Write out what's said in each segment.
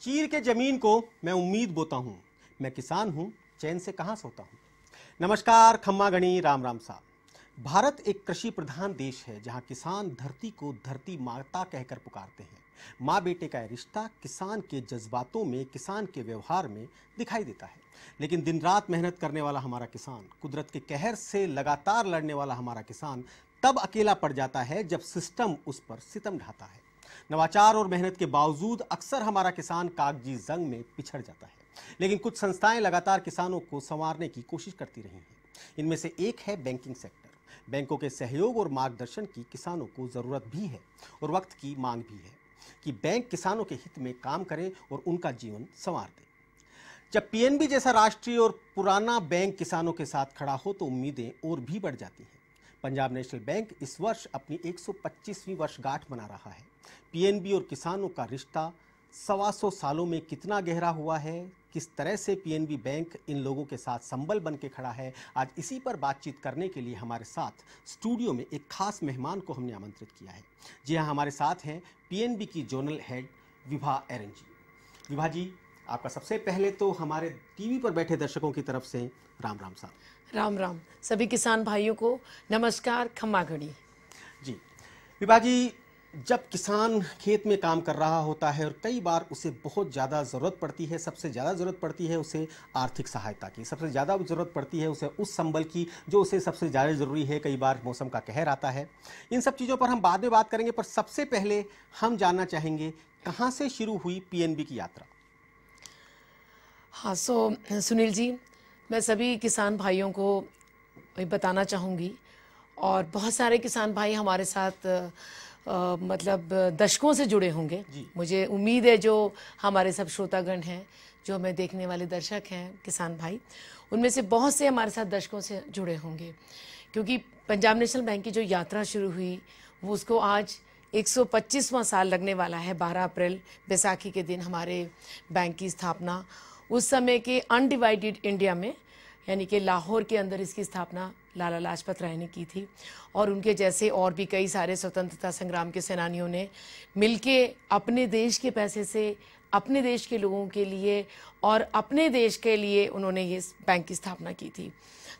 चीर के जमीन को मैं उम्मीद बोता हूँ मैं किसान हूँ चैन से कहाँ सोता हूँ नमस्कार खम्मा गणी राम राम साहब भारत एक कृषि प्रधान देश है जहाँ किसान धरती को धरती माता कहकर पुकारते हैं माँ बेटे का रिश्ता किसान के जज्बातों में किसान के व्यवहार में दिखाई देता है लेकिन दिन रात मेहनत करने वाला हमारा किसान कुदरत के कहर से लगातार लड़ने वाला हमारा किसान तब अकेला पड़ जाता है जब सिस्टम उस पर सितम ढाता है नवाचार और मेहनत के बावजूद अक्सर हमारा किसान कागजी जंग में पिछड़ जाता है लेकिन कुछ संस्थाएं लगातार किसानों को संवारने की कोशिश करती रही हैं इनमें से एक है बैंकिंग सेक्टर बैंकों के सहयोग और मार्गदर्शन की किसानों को ज़रूरत भी है और वक्त की मांग भी है कि बैंक किसानों के हित में काम करें और उनका जीवन संवार दें जब पीएनबी जैसा राष्ट्रीय और पुराना बैंक किसानों के साथ खड़ा हो तो उम्मीदें और भी बढ़ जाती हैं पंजाब नेशनल बैंक इस वर्ष अपनी 125वीं वर्षगांठ मना रहा है पीएनबी और किसानों का रिश्ता सवा सौ सालों में कितना गहरा हुआ है किस तरह से पीएनबी बैंक इन लोगों के साथ संबल बन के खड़ा है आज इसी पर बातचीत करने के लिए हमारे साथ स्टूडियो में एक खास मेहमान को हमने आमंत्रित किया है जी हाँ हमारे साथ हैं पीएनबी की जोनल हेड विभा एरन जी विभा जी आपका सबसे पहले तो हमारे टीवी पर बैठे दर्शकों की तरफ से राम राम साहब राम राम सभी किसान भाइयों को नमस्कार खम्मा घड़ी जी विभा जी जब किसान खेत में काम कर रहा होता है और कई बार उसे बहुत ज़्यादा ज़रूरत पड़ती है सबसे ज़्यादा ज़रूरत पड़ती है उसे आर्थिक सहायता की सबसे ज़्यादा ज़रूरत पड़ती है उसे उस संबल की जो उसे सबसे ज़्यादा ज़रूरी है कई बार मौसम का कहर आता है इन सब चीज़ों पर हम बाद में बात करेंगे पर सबसे पहले हम जानना चाहेंगे कहाँ से शुरू हुई पी की यात्रा हाँ सो सुनील जी मैं सभी किसान भाइयों को बताना चाहूँगी और बहुत सारे किसान भाई हमारे साथ आ, मतलब दशकों से जुड़े होंगे मुझे उम्मीद है जो हमारे सब श्रोतागण हैं जो हमें देखने वाले दर्शक हैं किसान भाई उनमें से बहुत से हमारे साथ दशकों से जुड़े होंगे क्योंकि पंजाब नेशनल बैंक की जो यात्रा शुरू हुई वो उसको आज 125वां साल लगने वाला है 12 अप्रैल बैसाखी के दिन हमारे बैंक की स्थापना उस समय के अनडिवाइडेड इंडिया में यानी कि लाहौर के अंदर इसकी स्थापना लाला लाजपत राय ने की थी और उनके जैसे और भी कई सारे स्वतंत्रता संग्राम के सेनानियों ने मिलके अपने देश के पैसे से अपने देश के लोगों के लिए और अपने देश के लिए उन्होंने ये बैंक की स्थापना की थी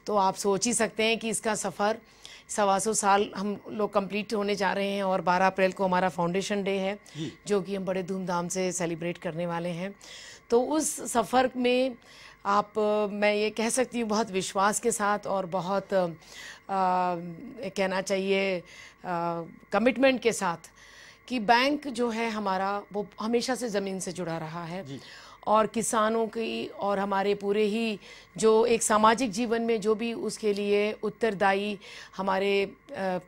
तो आप सोच ही सकते हैं कि इसका सफ़र सवा सौ साल हम लोग कंप्लीट होने जा रहे हैं और 12 अप्रैल को हमारा फाउंडेशन डे है जो कि हम बड़े धूमधाम से सेलिब्रेट करने वाले हैं तो उस सफ़र में आप मैं ये कह सकती हूँ बहुत विश्वास के साथ और बहुत आ, कहना चाहिए कमिटमेंट के साथ कि बैंक जो है हमारा वो हमेशा से ज़मीन से जुड़ा रहा है और किसानों की और हमारे पूरे ही जो एक सामाजिक जीवन में जो भी उसके लिए उत्तरदायी हमारे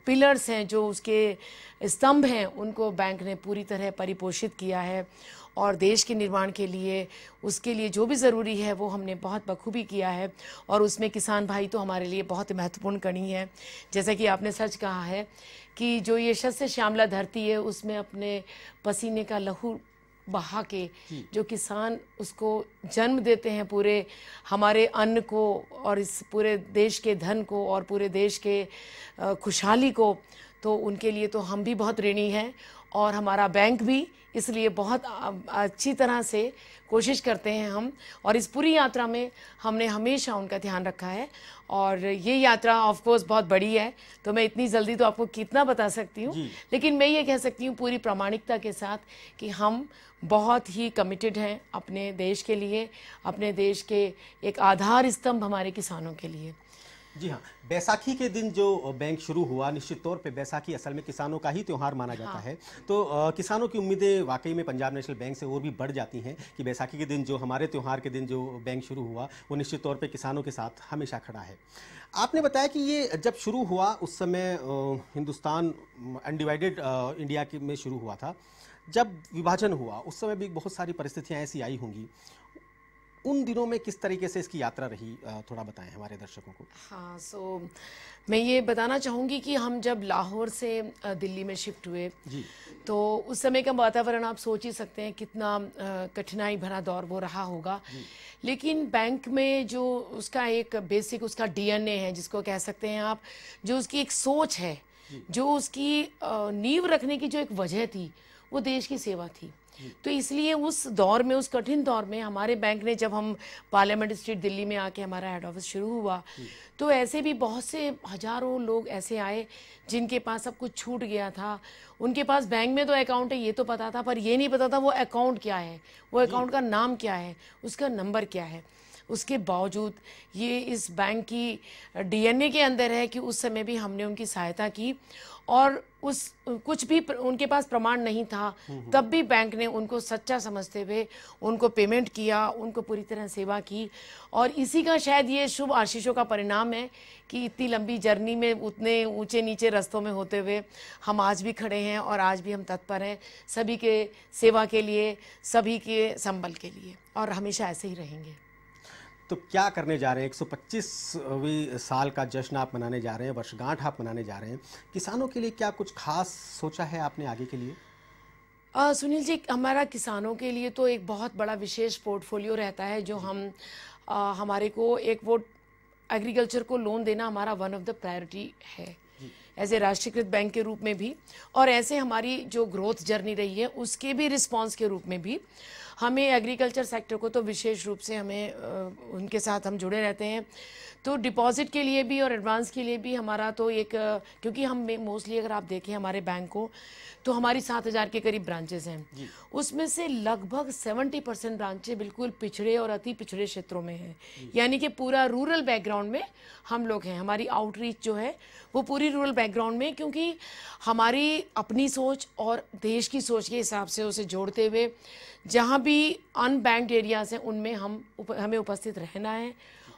पिलर्स हैं जो उसके स्तंभ हैं उनको बैंक ने पूरी तरह परिपोषित किया है और देश के निर्माण के लिए उसके लिए जो भी ज़रूरी है वो हमने बहुत बखूबी किया है और उसमें किसान भाई तो हमारे लिए बहुत महत्वपूर्ण कड़ी है जैसा कि आपने सच कहा है कि जो ये शस्य श्यामला धरती है उसमें अपने पसीने का लहू बहा के हम्म। जो किसान उसको जन्म देते हैं पूरे हमारे अन्न को और इस पूरे देश के धन को और पूरे देश के खुशहाली को तो उनके लिए तो हम भी बहुत ऋणी हैं और हमारा बैंक भी इसलिए बहुत अच्छी तरह से कोशिश करते हैं हम और इस पूरी यात्रा में हमने हमेशा उनका ध्यान रखा है और ये यात्रा ऑफ कोर्स बहुत बड़ी है तो मैं इतनी जल्दी तो आपको कितना बता सकती हूँ लेकिन मैं ये कह सकती हूँ पूरी प्रामाणिकता के साथ कि हम बहुत ही कमिटेड हैं अपने देश के लिए अपने देश के एक आधार स्तंभ हमारे किसानों के लिए जी हाँ बैसाखी के दिन जो बैंक शुरू हुआ निश्चित तौर पे बैसाखी असल में किसानों का ही त्यौहार माना जाता हाँ। है तो आ, किसानों की उम्मीदें वाकई में पंजाब नेशनल बैंक से और भी बढ़ जाती हैं कि बैसाखी के दिन जो हमारे त्यौहार के दिन जो बैंक शुरू हुआ वो निश्चित तौर पर किसानों के साथ हमेशा खड़ा है आपने बताया कि ये जब शुरू हुआ उस समय हिंदुस्तान अनडिवाइडेड इंडिया में शुरू हुआ था जब विभाजन हुआ उस समय भी बहुत सारी परिस्थितियाँ ऐसी आई होंगी उन दिनों में किस तरीके से इसकी यात्रा रही थोड़ा बताएं हमारे दर्शकों को हाँ सो मैं ये बताना चाहूँगी कि हम जब लाहौर से दिल्ली में शिफ्ट हुए जी तो उस समय का वातावरण आप सोच ही सकते हैं कितना कठिनाई भरा दौर वो रहा होगा लेकिन बैंक में जो उसका एक बेसिक उसका डीएनए है जिसको कह सकते हैं आप जो उसकी एक सोच है जो उसकी नींव रखने की जो एक वजह थी वो देश की सेवा थी तो इसलिए उस दौर में उस कठिन दौर में हमारे बैंक ने जब हम पार्लियामेंट स्ट्रीट दिल्ली में आके हमारा हेड ऑफिस शुरू हुआ तो ऐसे भी बहुत से हजारों लोग ऐसे आए जिनके पास सब कुछ छूट गया था उनके पास बैंक में तो अकाउंट है ये तो पता था पर ये नहीं पता था वो अकाउंट क्या है वो अकाउंट का नाम क्या है उसका नंबर क्या है उसके बावजूद ये इस बैंक की डीएनए के अंदर है कि उस समय भी हमने उनकी सहायता की और उस कुछ भी उनके पास प्रमाण नहीं था तब भी बैंक ने उनको सच्चा समझते हुए उनको पेमेंट किया उनको पूरी तरह सेवा की और इसी का शायद ये शुभ आशीषों का परिणाम है कि इतनी लंबी जर्नी में उतने ऊंचे नीचे रस्तों में होते हुए हम आज भी खड़े हैं और आज भी हम तत्पर हैं सभी के सेवा के लिए सभी के संबल के लिए और हमेशा ऐसे ही रहेंगे तो क्या करने जा रहे हैं 125वीं साल का जश्न आप मनाने जा रहे हैं वर्षगांठ आप मनाने जा रहे हैं किसानों के लिए क्या कुछ खास सोचा है आपने आगे के लिए आ, सुनील जी हमारा किसानों के लिए तो एक बहुत बड़ा विशेष पोर्टफोलियो रहता है जो हम आ, हमारे को एक वो एग्रीकल्चर को लोन देना हमारा वन ऑफ द प्रायोरिटी है एज ए राष्ट्रीयकृत बैंक के रूप में भी और ऐसे हमारी जो ग्रोथ जर्नी रही है उसके भी रिस्पॉन्स के रूप में भी हमें एग्रीकल्चर सेक्टर को तो विशेष रूप से हमें उनके साथ हम जुड़े रहते हैं तो डिपॉजिट के लिए भी और एडवांस के लिए भी हमारा तो एक क्योंकि हम मोस्टली अगर आप देखें हमारे बैंक को तो हमारी सात हज़ार के करीब ब्रांचेज हैं उसमें से लगभग सेवेंटी परसेंट ब्रांचें बिल्कुल पिछड़े और अति पिछड़े क्षेत्रों में हैं यानी कि पूरा रूरल बैकग्राउंड में हम लोग हैं हमारी आउटरीच जो है वो पूरी रूरल बैकग्राउंड में क्योंकि हमारी अपनी सोच और देश की सोच के हिसाब से उसे जोड़ते हुए जहाँ भी अनबैंक्ड एरियाज़ हैं उनमें हम उप, हमें उपस्थित रहना है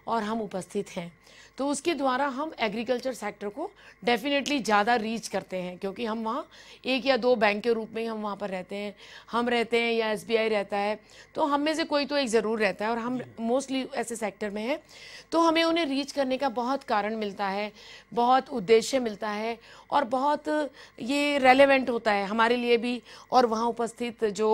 और हम उपस्थित हैं तो उसके द्वारा हम एग्रीकल्चर सेक्टर को डेफिनेटली ज़्यादा रीच करते हैं क्योंकि हम वहाँ एक या दो बैंक के रूप में ही हम वहाँ पर रहते हैं हम रहते हैं या एस रहता है तो हम में से कोई तो एक ज़रूर रहता है और हम मोस्टली ऐसे सेक्टर में हैं तो हमें उन्हें रीच करने का बहुत कारण मिलता है बहुत उद्देश्य मिलता है और बहुत ये रेलेवेंट होता है हमारे लिए भी और वहाँ उपस्थित जो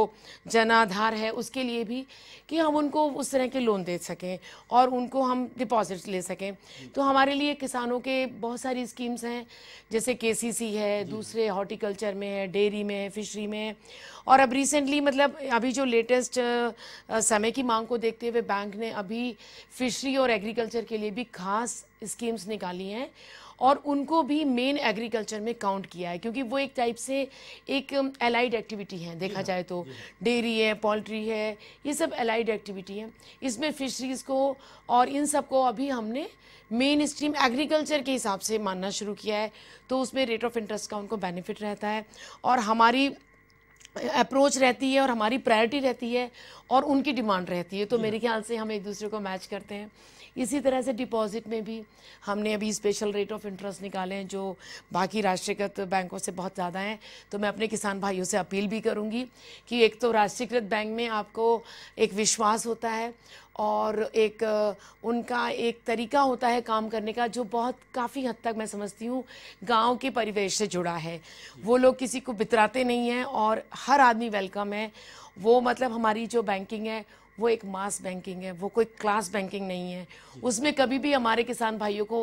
जनाधार है उसके लिए भी कि हम उनको उस तरह के लोन दे सकें और उनको हम डिपॉजिट्स ले सकें तो हमारे लिए किसानों के बहुत सारी स्कीम्स हैं जैसे के है दूसरे हॉर्टिकल्चर में है डेयरी में है फिशरी में और अब रिसेंटली मतलब अभी जो लेटेस्ट समय की मांग को देखते हुए बैंक ने अभी फिशरी और एग्रीकल्चर के लिए भी खास स्कीम्स निकाली हैं और उनको भी मेन एग्रीकल्चर में काउंट किया है क्योंकि वो एक टाइप से एक एलाइड एक्टिविटी है देखा हाँ, जाए तो हाँ। डेयरी है पोल्ट्री है ये सब एलाइड एक्टिविटी है इसमें फिशरीज़ को और इन सब को अभी हमने मेन स्ट्रीम एग्रीकल्चर के हिसाब से मानना शुरू किया है तो उसमें रेट ऑफ इंटरेस्ट का उनको बेनिफिट रहता है और हमारी अप्रोच रहती है और हमारी प्रायोरिटी रहती है और उनकी डिमांड रहती है तो मेरे हाँ। ख्याल से हम एक दूसरे को मैच करते हैं इसी तरह से डिपॉजिट में भी हमने अभी स्पेशल रेट ऑफ इंटरेस्ट निकाले हैं जो बाकी राष्ट्रीयकृत बैंकों से बहुत ज़्यादा हैं तो मैं अपने किसान भाइयों से अपील भी करूँगी कि एक तो राष्ट्रीयकृत बैंक में आपको एक विश्वास होता है और एक उनका एक तरीका होता है काम करने का जो बहुत काफ़ी हद तक मैं समझती हूँ गांव के परिवेश से जुड़ा है वो लोग किसी को बितराते नहीं हैं और हर आदमी वेलकम है वो मतलब हमारी जो बैंकिंग है वो एक मास बैंकिंग है वो कोई क्लास बैंकिंग नहीं है उसमें कभी भी हमारे किसान भाइयों को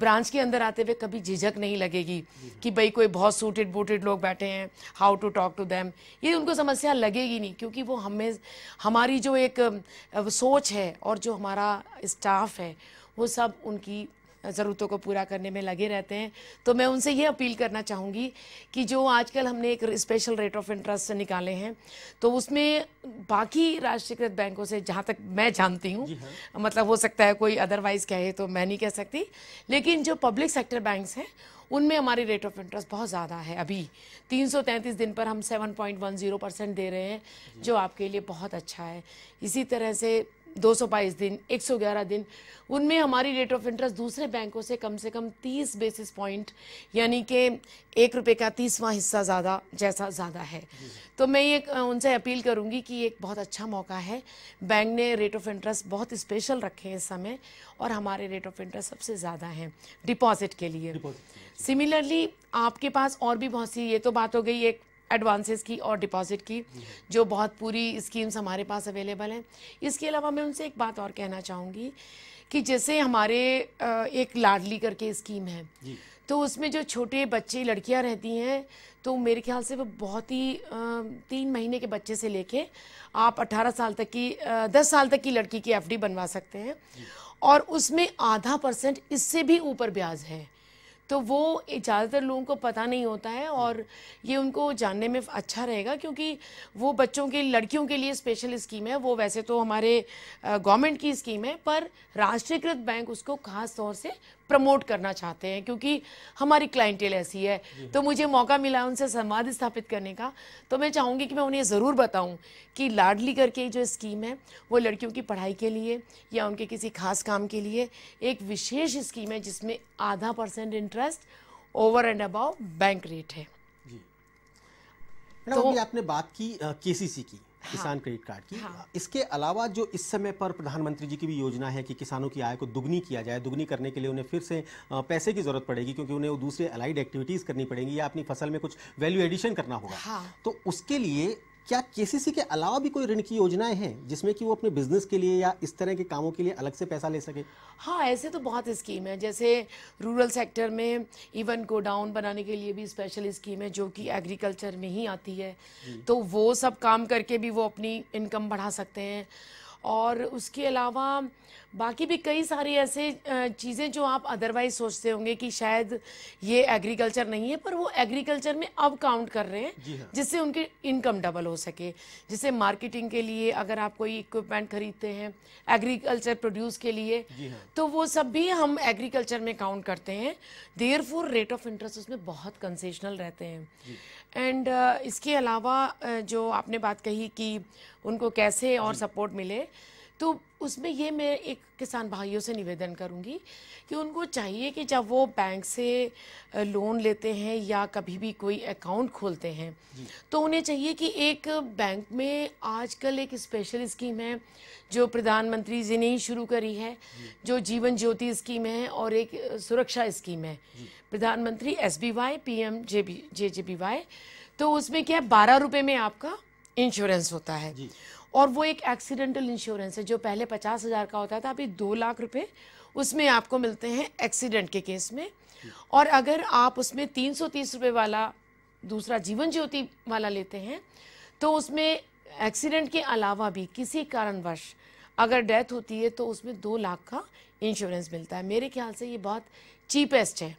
ब्रांच के अंदर आते हुए कभी झिझक नहीं लगेगी कि भाई कोई बहुत सूटेड बूटेड लोग बैठे हैं how to talk to them ये उनको समस्या लगेगी नहीं क्योंकि वो हमें हमारी जो एक सोच है और जो हमारा स्टाफ है वो सब उनकी ज़रूरतों को पूरा करने में लगे रहते हैं तो मैं उनसे ये अपील करना चाहूँगी कि जो आजकल हमने एक स्पेशल रेट ऑफ इंटरेस्ट निकाले हैं तो उसमें बाकी राष्ट्रीयकृत बैंकों से जहाँ तक मैं जानती हूँ हाँ। मतलब हो सकता है कोई अदरवाइज़ कहे तो मैं नहीं कह सकती लेकिन जो पब्लिक सेक्टर बैंक्स हैं उनमें हमारी रेट ऑफ इंटरेस्ट बहुत ज़्यादा है अभी 333 दिन पर हम 7.10 परसेंट दे रहे हैं जो आपके लिए बहुत अच्छा है इसी तरह से दो सौ बाईस दिन एक सौ ग्यारह दिन उनमें हमारी रेट ऑफ इंटरेस्ट दूसरे बैंकों से कम से कम तीस बेसिस पॉइंट यानी कि एक रुपये का तीसवा हिस्सा ज़्यादा जैसा ज़्यादा है तो मैं ये उनसे अपील करूँगी कि एक बहुत अच्छा मौका है बैंक ने रेट ऑफ इंटरेस्ट बहुत स्पेशल रखे हैं इस समय और हमारे रेट ऑफ इंटरेस्ट सबसे ज़्यादा हैं डिपॉजिट के लिए सिमिलरली आपके पास और भी बहुत सी ये तो बात हो गई एक एडवांसेस की और डिपॉजिट की जो बहुत पूरी स्कीम्स हमारे पास अवेलेबल हैं इसके अलावा मैं उनसे एक बात और कहना चाहूँगी कि जैसे हमारे एक लाडली करके स्कीम है तो उसमें जो छोटे बच्चे लड़कियाँ रहती हैं तो मेरे ख्याल से वो बहुत ही तीन महीने के बच्चे से लेके आप 18 साल तक की दस साल तक की लड़की की एफ बनवा सकते हैं और उसमें आधा परसेंट इससे भी ऊपर ब्याज है तो वो ज़्यादातर लोगों को पता नहीं होता है और ये उनको जानने में अच्छा रहेगा क्योंकि वो बच्चों के लड़कियों के लिए स्पेशल स्कीम है वो वैसे तो हमारे गवर्नमेंट की स्कीम है पर राष्ट्रीयकृत बैंक उसको खास तौर से प्रमोट करना चाहते हैं क्योंकि हमारी क्लाइंटेल ऐसी है तो मुझे मौका मिला उनसे संवाद स्थापित करने का तो मैं चाहूँगी कि मैं उन्हें ज़रूर बताऊँ कि लाडली करके जो स्कीम है वो लड़कियों की पढ़ाई के लिए या उनके किसी खास काम के लिए एक विशेष स्कीम है जिसमें आधा percent interest over and above bank rate है जी तो आपने बात की केसीसी की किसान हाँ। क्रेडिट कार्ड की हाँ। इसके अलावा जो इस समय पर प्रधानमंत्री जी की भी योजना है कि किसानों की आय को दुगनी किया जाए दुगनी करने के लिए उन्हें फिर से पैसे की जरूरत पड़ेगी क्योंकि उन्हें दूसरे अलाइड एक्टिविटीज़ करनी पड़ेंगी या अपनी फसल में कुछ वैल्यू एडिशन करना होगा हाँ। तो उसके लिए क्या केसीसी के अलावा भी कोई ऋण की योजनाएं हैं जिसमें कि वो अपने बिजनेस के लिए या इस तरह के कामों के लिए अलग से पैसा ले सके हाँ ऐसे तो बहुत स्कीम है जैसे रूरल सेक्टर में इवन गोडाउन बनाने के लिए भी स्पेशल स्कीम है जो कि एग्रीकल्चर में ही आती है तो वो सब काम करके भी वो अपनी इनकम बढ़ा सकते हैं और उसके अलावा बाकी भी कई सारी ऐसे चीज़ें जो आप अदरवाइज सोचते होंगे कि शायद ये एग्रीकल्चर नहीं है पर वो एग्रीकल्चर में अब काउंट कर रहे हैं हाँ। जिससे उनकी इनकम डबल हो सके जैसे मार्केटिंग के लिए अगर आप कोई इक्विपमेंट खरीदते हैं एग्रीकल्चर प्रोड्यूस के लिए हाँ। तो वो सब भी हम एग्रीकल्चर में काउंट करते हैं देयर रेट ऑफ इंटरेस्ट उसमें बहुत कंसेशनल रहते हैं एंड uh, इसके अलावा uh, जो आपने बात कही कि उनको कैसे और सपोर्ट मिले तो उसमें ये मैं एक किसान भाइयों से निवेदन करूंगी कि उनको चाहिए कि जब वो बैंक से लोन लेते हैं या कभी भी कोई अकाउंट खोलते हैं तो उन्हें चाहिए कि एक बैंक में आजकल एक स्पेशल स्कीम है जो प्रधानमंत्री जी ने ही शुरू करी है जो जीवन ज्योति स्कीम है और एक सुरक्षा स्कीम है प्रधानमंत्री S B Y P M J B J J B Y तो उसमें क्या है बारह रुपये में आपका इंश्योरेंस होता है और वो एक एक्सीडेंटल इंश्योरेंस है जो पहले पचास हज़ार का होता था अभी दो लाख रुपए उसमें आपको मिलते हैं एक्सीडेंट के केस में और अगर आप उसमें तीन सौ तीस रुपये वाला दूसरा जीवन ज्योति वाला लेते हैं तो उसमें एक्सीडेंट के अलावा भी किसी कारणवश अगर डेथ होती है तो उसमें दो लाख का इंश्योरेंस मिलता है मेरे ख्याल से ये बहुत चीपेस्ट है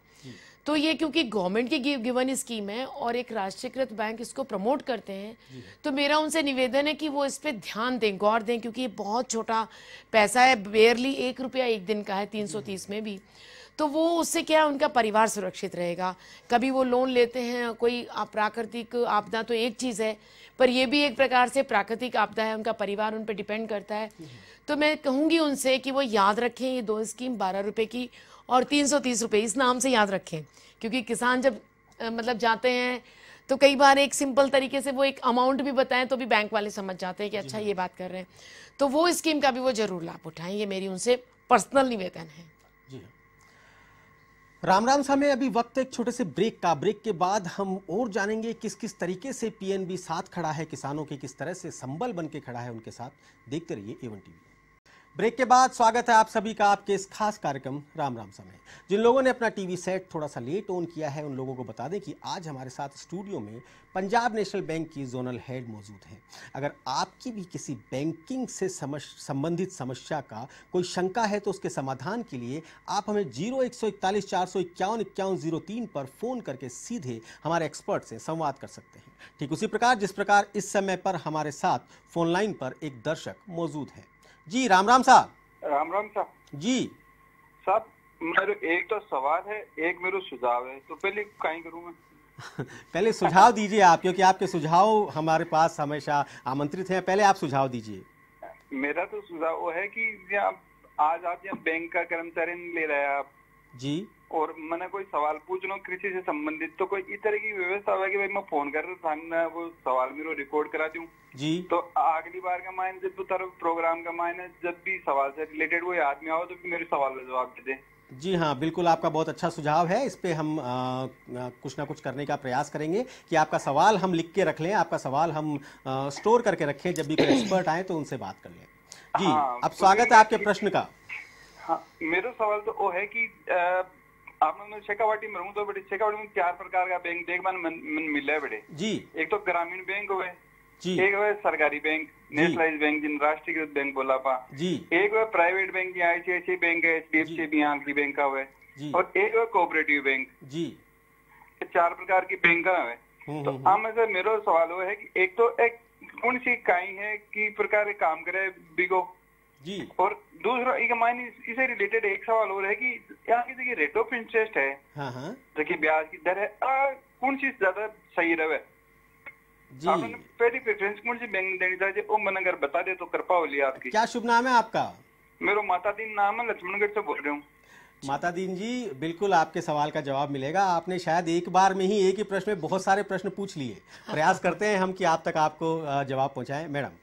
तो ये क्योंकि गवर्नमेंट की गिव गिवन स्कीम है और एक राष्ट्रीयकृत बैंक इसको प्रमोट करते हैं तो मेरा उनसे निवेदन है कि वो इस पर ध्यान दें गौर दें क्योंकि ये बहुत छोटा पैसा है बेयरली एक रुपया एक दिन का है तीन सौ तीस में भी तो वो उससे क्या है उनका परिवार सुरक्षित रहेगा कभी वो लोन लेते हैं कोई प्राकृतिक आपदा तो एक चीज़ है पर ये भी एक प्रकार से प्राकृतिक आपदा है उनका परिवार उन पर डिपेंड करता है तो मैं कहूँगी उनसे कि वो याद रखें ये दो स्कीम बारह रुपये की और तीन सौ तीस रुपये इस नाम से याद रखें क्योंकि किसान जब आ, मतलब जाते हैं तो कई बार एक सिंपल तरीके से वो एक अमाउंट भी बताएं तो भी बैंक वाले समझ जाते हैं कि अच्छा ये बात कर रहे हैं तो वो स्कीम का भी वो जरूर लाभ उठाएं ये मेरी उनसे पर्सनल निवेदन है राम राम साहब अभी वक्त एक छोटे से ब्रेक का ब्रेक के बाद हम और जानेंगे किस किस तरीके से पीएनबी साथ खड़ा है किसानों के किस तरह से संबल बन के खड़ा है उनके साथ देखते रहिए एवन टीवी ब्रेक के बाद स्वागत है आप सभी का आपके इस खास कार्यक्रम राम राम समय जिन लोगों ने अपना टीवी सेट थोड़ा सा लेट ऑन किया है उन लोगों को बता दें कि आज हमारे साथ स्टूडियो में पंजाब नेशनल बैंक की जोनल हेड मौजूद हैं अगर आपकी भी किसी बैंकिंग से समझ संबंधित समस्या का कोई शंका है तो उसके समाधान के लिए आप हमें जीरो एक सौ इकतालीस चार सौ इक्यावन इक्यावन जीरो तीन पर फ़ोन करके सीधे हमारे एक्सपर्ट से संवाद कर सकते हैं ठीक उसी प्रकार जिस प्रकार इस समय पर हमारे साथ फोनलाइन पर एक दर्शक मौजूद है जी राम राम साहब राम राम साहब जी साहब मेरे एक तो सवाल है एक मेरे सुझाव है तो पहले कहीं करूँ मैं पहले सुझाव दीजिए आप क्योंकि आपके सुझाव हमारे पास हमेशा आमंत्रित हैं पहले आप सुझाव दीजिए मेरा तो सुझाव वो है कि आप आज आप बैंक का कर्मचारी ले रहे हैं आप जी और मैंने कोई सवाल पूछना कृषि से संबंधित तो कोई इस तरह की व्यवस्था होगा कि भाई मैं फोन कर रहा था वो सवाल मेरे रिकॉर्ड करा दूं जी तो अगली बार का मायने जब तरफ प्रोग्राम का मायने जब भी सवाल से रिलेटेड कोई आदमी आओ तो मेरे सवाल का जवाब दे दें जी हाँ बिल्कुल आपका बहुत अच्छा सुझाव है इस पर हम आ, कुछ ना कुछ करने का प्रयास करेंगे कि आपका सवाल हम लिख के रख लें आपका सवाल हम आ, स्टोर करके रखें जब भी कोई एक्सपर्ट आए तो उनसे बात कर लें जी हाँ, अब स्वागत है आपके प्रश्न का हाँ मेरा सवाल तो वो है कि आपने उन्होंने तो शेखावाटी में रहूँ तो बेटे शेखावाटी में चार प्रकार का बैंक देख मन, मन मिल है बेटे जी एक तो ग्रामीण बैंक हुए जी एक हुए सरकारी बैंक नेशनलाइज बैंक जिन राष्ट्रीयकृत बैंक बोला पा जी एक हुए प्राइवेट बैंक यहाँ आई बैंक है एच डी एफ सी भी की बैंक का हुए और एक हुए कोऑपरेटिव बैंक जी चार प्रकार की बैंक हुए हम्म, तो हम हम्म, ऐसे हम्म। मेरा सवाल वो है कि एक तो एक कौन सी इकाई है कि प्रकार काम करे बिगो जी और दूसरा एक मायने इसे रिलेटेड एक सवाल और है कि यहाँ की देखिए रेट ऑफ इंटरेस्ट है जो हाँ, की हाँ। ब्याज की दर है कौन सी ज्यादा सही रहे जी पहली प्रेफरेंस कौन सी बैंक देनी चाहिए वो मन अगर बता दे तो कृपा आपकी क्या शुभ नाम है आपका मेरा माता दीन नाम है लक्ष्मणगढ़ से बोल हूँ माता दीन जी बिल्कुल आपके सवाल का जवाब मिलेगा आपने शायद एक बार में ही एक ही प्रश्न में बहुत सारे प्रश्न पूछ लिए प्रयास करते हैं हम कि आप तक आपको जवाब पहुंचाएं मैडम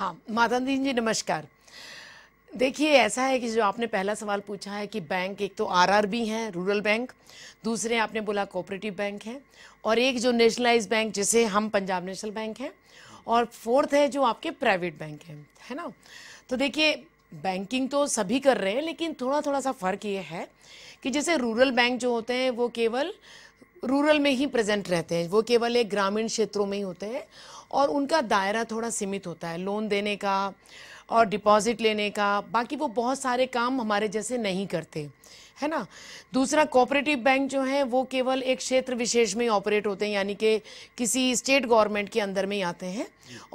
हाँ माता दीन जी नमस्कार देखिए ऐसा है कि जो आपने पहला सवाल पूछा है कि बैंक एक तो आरआरबी हैं रूरल बैंक दूसरे आपने बोला कोऑपरेटिव बैंक है और एक जो नेशनलाइज बैंक जैसे हम पंजाब नेशनल बैंक हैं और फोर्थ है जो आपके प्राइवेट बैंक हैं है ना तो देखिए बैंकिंग तो सभी कर रहे हैं लेकिन थोड़ा थोड़ा सा फ़र्क ये है कि जैसे रूरल बैंक जो होते हैं वो केवल रूरल में ही प्रेजेंट रहते हैं वो केवल एक ग्रामीण क्षेत्रों में ही होते हैं और उनका दायरा थोड़ा सीमित होता है लोन देने का और डिपॉजिट लेने का बाकी वो बहुत सारे काम हमारे जैसे नहीं करते है ना दूसरा कोऑपरेटिव बैंक जो है वो केवल एक क्षेत्र विशेष में ही ऑपरेट होते हैं यानी कि किसी स्टेट गवर्नमेंट के अंदर में ही आते हैं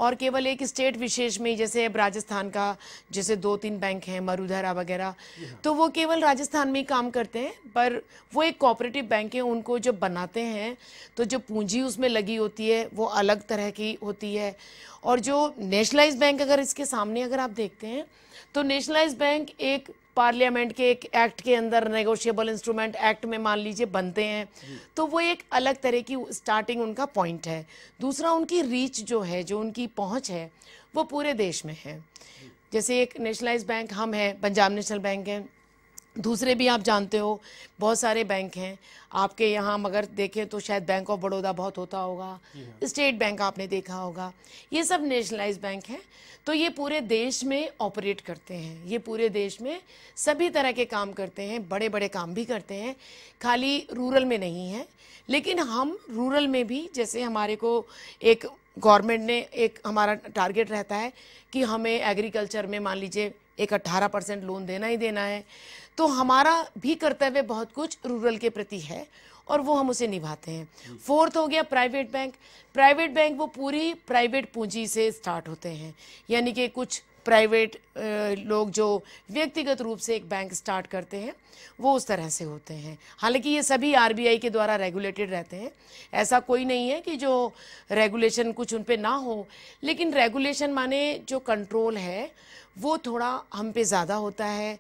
और केवल एक स्टेट विशेष में जैसे अब राजस्थान का जैसे दो तीन बैंक हैं मरुधरा वगैरह तो वो केवल राजस्थान में ही काम करते हैं पर वो एक कोऑपरेटिव बैंक है उनको जब बनाते हैं तो जो पूंजी उसमें लगी होती है वो अलग तरह की होती है और जो नेशनलाइज बैंक अगर इसके सामने अगर आप देखते हैं तो नेशनलाइज बैंक एक पार्लियामेंट के एक एक्ट के अंदर नेगोशिएबल इंस्ट्रूमेंट एक्ट में मान लीजिए बनते हैं तो वो एक अलग तरह की स्टार्टिंग उनका पॉइंट है दूसरा उनकी रीच जो है जो उनकी पहुंच है वो पूरे देश में है जैसे एक नेशनलाइज बैंक हम हैं पंजाब नेशनल बैंक है दूसरे भी आप जानते हो बहुत सारे बैंक हैं आपके यहाँ मगर देखें तो शायद बैंक ऑफ बड़ौदा बहुत होता होगा स्टेट बैंक हाँ। आपने देखा होगा ये सब नेशनलाइज बैंक हैं तो ये पूरे देश में ऑपरेट करते हैं ये पूरे देश में सभी तरह के काम करते हैं बड़े बड़े काम भी करते हैं खाली रूरल में नहीं है लेकिन हम रूरल में भी जैसे हमारे को एक गवर्नमेंट ने एक हमारा टारगेट रहता है कि हमें एग्रीकल्चर में मान लीजिए एक अट्ठारह परसेंट लोन देना ही देना है तो हमारा भी कर्तव्य बहुत कुछ रूरल के प्रति है और वो हम उसे निभाते हैं फोर्थ हो गया प्राइवेट बैंक प्राइवेट बैंक वो पूरी प्राइवेट पूंजी से स्टार्ट होते हैं यानी कि कुछ प्राइवेट लोग जो व्यक्तिगत रूप से एक बैंक स्टार्ट करते हैं वो उस तरह से होते हैं हालांकि ये सभी आरबीआई के द्वारा रेगुलेटेड रहते हैं ऐसा कोई नहीं है कि जो रेगुलेशन कुछ उन पर ना हो लेकिन रेगुलेशन माने जो कंट्रोल है वो थोड़ा हम पे ज़्यादा होता है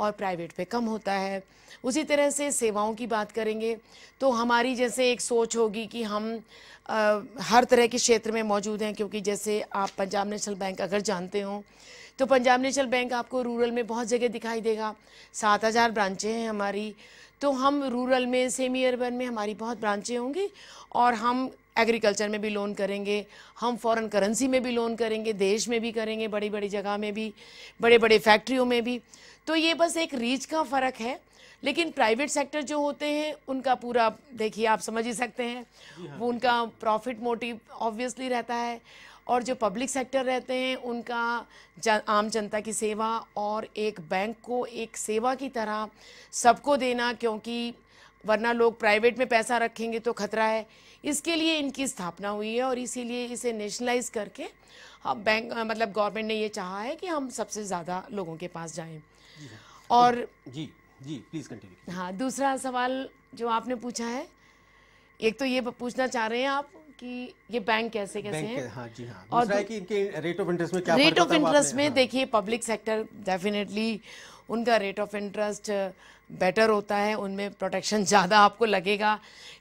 और प्राइवेट पे कम होता है उसी तरह से सेवाओं की बात करेंगे तो हमारी जैसे एक सोच होगी कि हम आ, हर तरह के क्षेत्र में मौजूद हैं क्योंकि जैसे आप पंजाब नेशनल बैंक अगर जानते हो तो पंजाब नेशनल बैंक आपको रूरल में बहुत जगह दिखाई देगा सात हज़ार ब्रांचें हैं हमारी तो हम रूरल में सेमी अर्बन में हमारी बहुत ब्रांचें होंगी और हम एग्रीकल्चर में भी लोन करेंगे हम फॉरेन करेंसी में भी लोन करेंगे देश में भी करेंगे बड़ी बड़ी जगह में भी बड़े बड़े फैक्ट्रियों में भी तो ये बस एक रीच का फ़र्क है लेकिन प्राइवेट सेक्टर जो होते हैं उनका पूरा देखिए आप समझ ही सकते हैं हाँ। वो उनका प्रॉफिट मोटिव ऑब्वियसली रहता है और जो पब्लिक सेक्टर रहते हैं उनका आम जनता की सेवा और एक बैंक को एक सेवा की तरह सबको देना क्योंकि वरना लोग प्राइवेट में पैसा रखेंगे तो खतरा है इसके लिए इनकी स्थापना हुई है और इसीलिए इसे नेशनलाइज करके हम बैंक मतलब गवर्नमेंट ने ये चाहा है कि हम सबसे ज़्यादा लोगों के पास जाएं हाँ। और जी जी प्लीज कंटिन्यू हाँ दूसरा सवाल जो आपने पूछा है एक तो ये पूछना चाह रहे हैं आप कि ये बैंक कैसे कैसे हैं हाँ जी हाँ और है कि इनके रेट ऑफ इंटरेस्ट में क्या रेट ऑफ इंटरेस्ट में हाँ। देखिए पब्लिक सेक्टर डेफिनेटली उनका रेट ऑफ इंटरेस्ट बेटर होता है उनमें प्रोटेक्शन ज़्यादा आपको लगेगा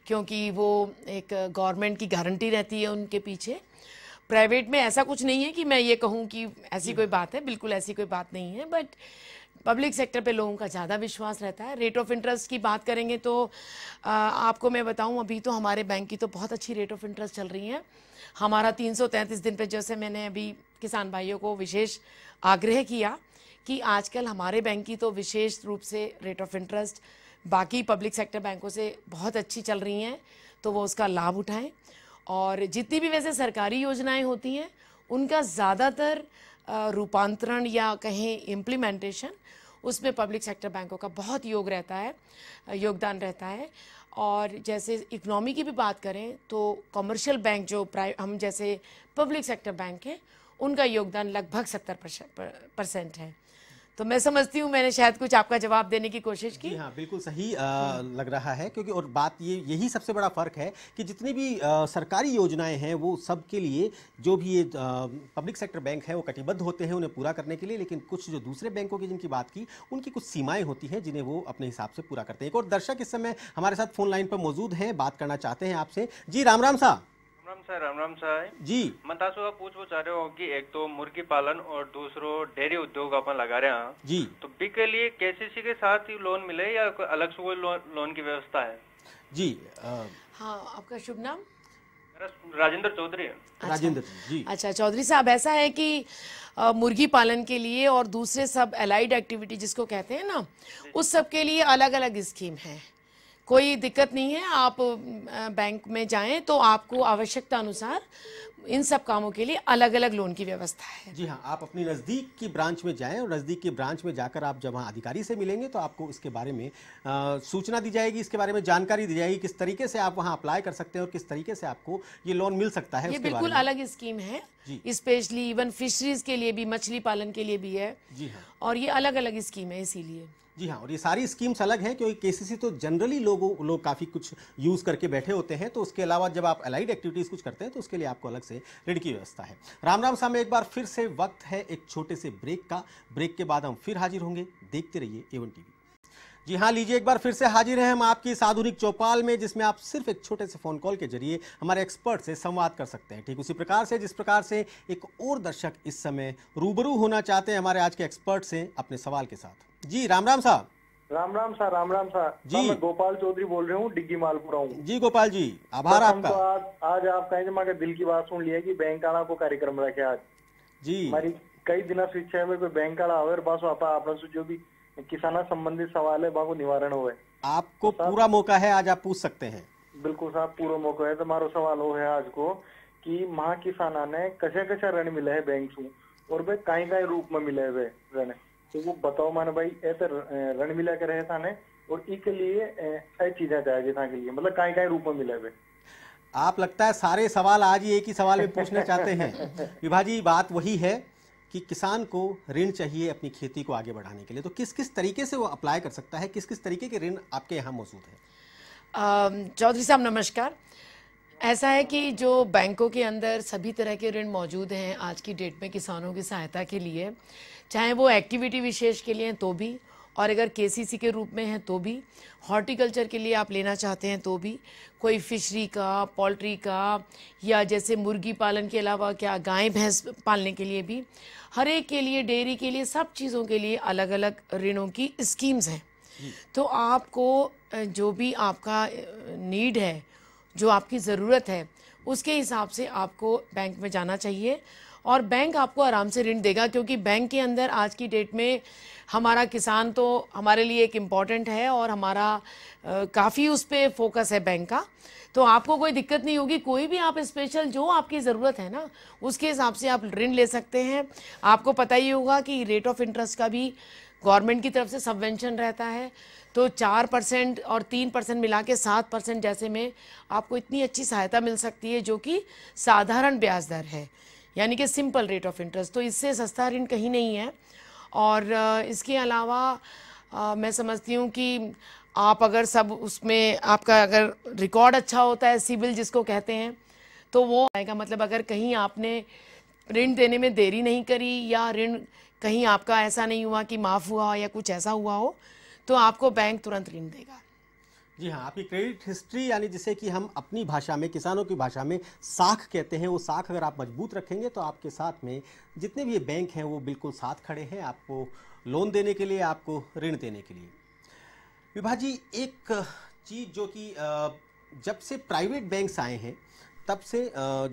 क्योंकि वो एक गवर्नमेंट की गारंटी रहती है उनके पीछे प्राइवेट में ऐसा कुछ नहीं है कि मैं ये कहूँ कि ऐसी कोई बात है बिल्कुल ऐसी कोई बात नहीं है बट पब्लिक सेक्टर पे लोगों का ज़्यादा विश्वास रहता है रेट ऑफ इंटरेस्ट की बात करेंगे तो आ, आपको मैं बताऊं अभी तो हमारे बैंक की तो बहुत अच्छी रेट ऑफ इंटरेस्ट चल रही है हमारा 333 दिन पे जैसे मैंने अभी किसान भाइयों को विशेष आग्रह किया कि आजकल हमारे बैंक की तो विशेष रूप से रेट ऑफ इंटरेस्ट बाकी पब्लिक सेक्टर बैंकों से बहुत अच्छी चल रही हैं तो वो उसका लाभ उठाएं और जितनी भी वैसे सरकारी योजनाएं होती हैं उनका ज़्यादातर रूपांतरण या कहें इम्प्लीमेंटेशन उसमें पब्लिक सेक्टर बैंकों का बहुत योग रहता है योगदान रहता है और जैसे इकनॉमी की भी बात करें तो कॉमर्शियल बैंक जो प्राइ हम जैसे पब्लिक सेक्टर बैंक हैं उनका योगदान लगभग सत्तर परसेंट है तो मैं समझती हूँ मैंने शायद कुछ आपका जवाब देने की कोशिश की हाँ बिल्कुल सही आ, लग रहा है क्योंकि और बात ये यही सबसे बड़ा फ़र्क है कि जितनी भी आ, सरकारी योजनाएं हैं वो सबके लिए जो भी ये पब्लिक सेक्टर बैंक है वो कटिबद्ध होते हैं उन्हें पूरा करने के लिए लेकिन कुछ जो दूसरे बैंकों की जिनकी बात की उनकी कुछ सीमाएँ होती हैं जिन्हें वो अपने हिसाब से पूरा करते हैं एक और दर्शक इस समय हमारे साथ फ़ोन लाइन पर मौजूद हैं बात करना चाहते हैं आपसे जी राम राम साहब राम सर राम राम सर जी तासु का पूछ चाह रहे हो कि एक तो मुर्गी पालन और दूसरो डेयरी उद्योग अपन लगा रहे हैं जी तो बी के लिए केसीसी के साथ ही लोन मिले या अलग से कोई लोन, की व्यवस्था है जी हाँ आपका शुभ नाम राजेंद्र चौधरी अच्छा। राजेंद्र जी अच्छा चौधरी साहब ऐसा है कि मुर्गी पालन के लिए और दूसरे सब एलाइड एक्टिविटी जिसको कहते हैं ना उस सब के लिए अलग अलग स्कीम है कोई दिक्कत नहीं है आप बैंक में जाएं तो आपको आवश्यकता अनुसार इन सब कामों के लिए अलग अलग लोन की व्यवस्था है जी हाँ आप अपनी नज़दीक की ब्रांच में जाएं और नज़दीक की ब्रांच में जाकर आप जब वहाँ अधिकारी से मिलेंगे तो आपको इसके बारे में आ, सूचना दी जाएगी इसके बारे में जानकारी दी जाएगी किस तरीके से आप वहाँ अप्लाई कर सकते हैं और किस तरीके से आपको ये लोन मिल सकता है ये बिल्कुल अलग स्कीम है स्पेशली इवन फिशरीज के लिए भी मछली पालन के लिए भी है जी हाँ और ये अलग अलग स्कीम है इसीलिए जी हाँ और ये सारी स्कीम्स अलग हैं क्योंकि केसीसी तो जनरली लोगों लोग काफ़ी कुछ यूज़ करके बैठे होते हैं तो उसके अलावा जब आप अलाइड एक्टिविटीज़ कुछ करते हैं तो उसके लिए आपको अलग से ऋण की व्यवस्था है राम राम साहब एक बार फिर से वक्त है एक छोटे से ब्रेक का ब्रेक के बाद हम फिर हाजिर होंगे देखते रहिए एवन टी जी हाँ लीजिए एक बार फिर से हाजिर हैं हम आपकी इस आधुनिक चौपाल में जिसमें आप सिर्फ एक छोटे से फ़ोन कॉल के जरिए हमारे एक्सपर्ट से संवाद कर सकते हैं ठीक उसी प्रकार से जिस प्रकार से एक और दर्शक इस समय रूबरू होना चाहते हैं हमारे आज के एक्सपर्ट से अपने सवाल के साथ जी राम राम साहब राम राम साहब राम राम साहब जी मैं गोपाल चौधरी बोल रहे हूँ डिग्गी मालपुरा हूँ जी गोपाल जी आभार तो आपका तो आज आज आपका जमा के दिल की बात सुन लिया कि बैंक आना को कार्यक्रम रखे आज जी हमारी कई दिन से में कोई बैंक आना आवे और पास आपने जो भी किसान संबंधित सवाल है बाको निवारण हो आपको तो पूरा मौका है आज आप पूछ सकते हैं बिल्कुल साहब पूरा मौका है તમારો तो सवाल ઓ है आज को कि किसान ने कैसे कैसे ऋण मिले है बैंक से और वे कई कई रूप में मिले हुए ऋण तो वो बताओ मान भाई ऐसे ऋण तो मिला के रहे था ने और इसके लिए ऐसी चीजें चाहिए था के लिए मतलब कहीं कई रूप में मिले हुए आप लगता है सारे सवाल आज ही एक ही सवाल में पूछना चाहते हैं विभाजी बात वही है कि किसान को ऋण चाहिए अपनी खेती को आगे बढ़ाने के लिए तो किस किस तरीके से वो अप्लाई कर सकता है किस किस तरीके के ऋण आपके यहाँ मौजूद हैं चौधरी साहब नमस्कार ऐसा है कि जो बैंकों के अंदर सभी तरह के ऋण मौजूद हैं आज की डेट में किसानों की सहायता के लिए चाहे वो एक्टिविटी विशेष के लिए तो भी और अगर केसीसी के रूप में है तो भी हॉर्टिकल्चर के लिए आप लेना चाहते हैं तो भी कोई फिशरी का पोल्ट्री का या जैसे मुर्गी पालन के अलावा क्या गाय भैंस पालने के लिए भी हर एक के लिए डेयरी के लिए सब चीज़ों के लिए अलग अलग ऋणों की स्कीम्स हैं तो आपको जो भी आपका नीड है जो आपकी ज़रूरत है उसके हिसाब से आपको बैंक में जाना चाहिए और बैंक आपको आराम से ऋण देगा क्योंकि बैंक के अंदर आज की डेट में हमारा किसान तो हमारे लिए एक इम्पॉर्टेंट है और हमारा काफ़ी उस पर फोकस है बैंक का तो आपको कोई दिक्कत नहीं होगी कोई भी आप स्पेशल जो आपकी ज़रूरत है ना उसके हिसाब से आप ऋण ले सकते हैं आपको पता ही होगा कि रेट ऑफ इंटरेस्ट का भी गवर्नमेंट की तरफ से सबवेंशन रहता है तो चार परसेंट और तीन परसेंट मिला के सात परसेंट जैसे में आपको इतनी अच्छी सहायता मिल सकती है जो कि साधारण ब्याज दर है यानी कि सिंपल रेट ऑफ इंटरेस्ट तो इससे सस्ता ऋण कहीं नहीं है और इसके अलावा आ, मैं समझती हूँ कि आप अगर सब उसमें आपका अगर रिकॉर्ड अच्छा होता है सिविल जिसको कहते हैं तो वो आएगा मतलब अगर कहीं आपने ऋण देने में देरी नहीं करी या ऋण कहीं आपका ऐसा नहीं हुआ कि माफ़ हुआ या कुछ ऐसा हुआ हो तो आपको बैंक तुरंत ऋण देगा जी हाँ आपकी क्रेडिट हिस्ट्री यानी जिसे कि हम अपनी भाषा में किसानों की भाषा में साख कहते हैं वो साख अगर आप मजबूत रखेंगे तो आपके साथ में जितने भी बैंक हैं वो बिल्कुल साथ खड़े हैं आपको लोन देने के लिए आपको ऋण देने के लिए विभाजी एक चीज़ जो कि जब से प्राइवेट बैंक्स आए हैं तब से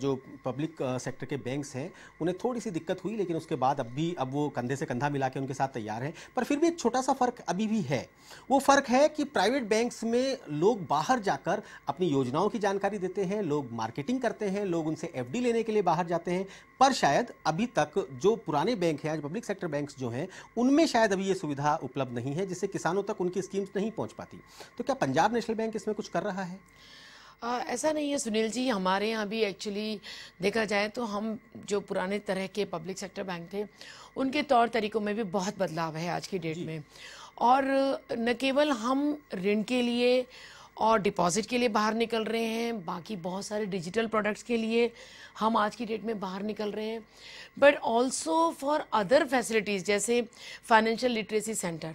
जो पब्लिक सेक्टर के बैंक्स हैं उन्हें थोड़ी सी दिक्कत हुई लेकिन उसके बाद अब भी अब वो कंधे से कंधा मिला के उनके साथ तैयार हैं पर फिर भी एक छोटा सा फ़र्क अभी भी है वो फ़र्क है कि प्राइवेट बैंक्स में लोग बाहर जाकर अपनी योजनाओं की जानकारी देते हैं लोग मार्केटिंग करते हैं लोग उनसे एफ लेने के लिए बाहर जाते हैं पर शायद अभी तक जो पुराने बैंक हैं पब्लिक सेक्टर बैंक्स जो हैं उनमें शायद अभी ये सुविधा उपलब्ध नहीं है जिससे किसानों तक उनकी स्कीम्स नहीं पहुँच पाती तो क्या पंजाब नेशनल बैंक इसमें कुछ कर रहा है आ, ऐसा नहीं है सुनील जी हमारे यहाँ भी एक्चुअली देखा जाए तो हम जो पुराने तरह के पब्लिक सेक्टर बैंक थे उनके तौर तरीकों में भी बहुत बदलाव है आज की डेट में और न केवल हम ऋण के लिए और डिपॉजिट के लिए बाहर निकल रहे हैं बाकी बहुत सारे डिजिटल प्रोडक्ट्स के लिए हम आज की डेट में बाहर निकल रहे हैं but also for other facilities जैसे फाइनेंशियल लिटरेसी सेंटर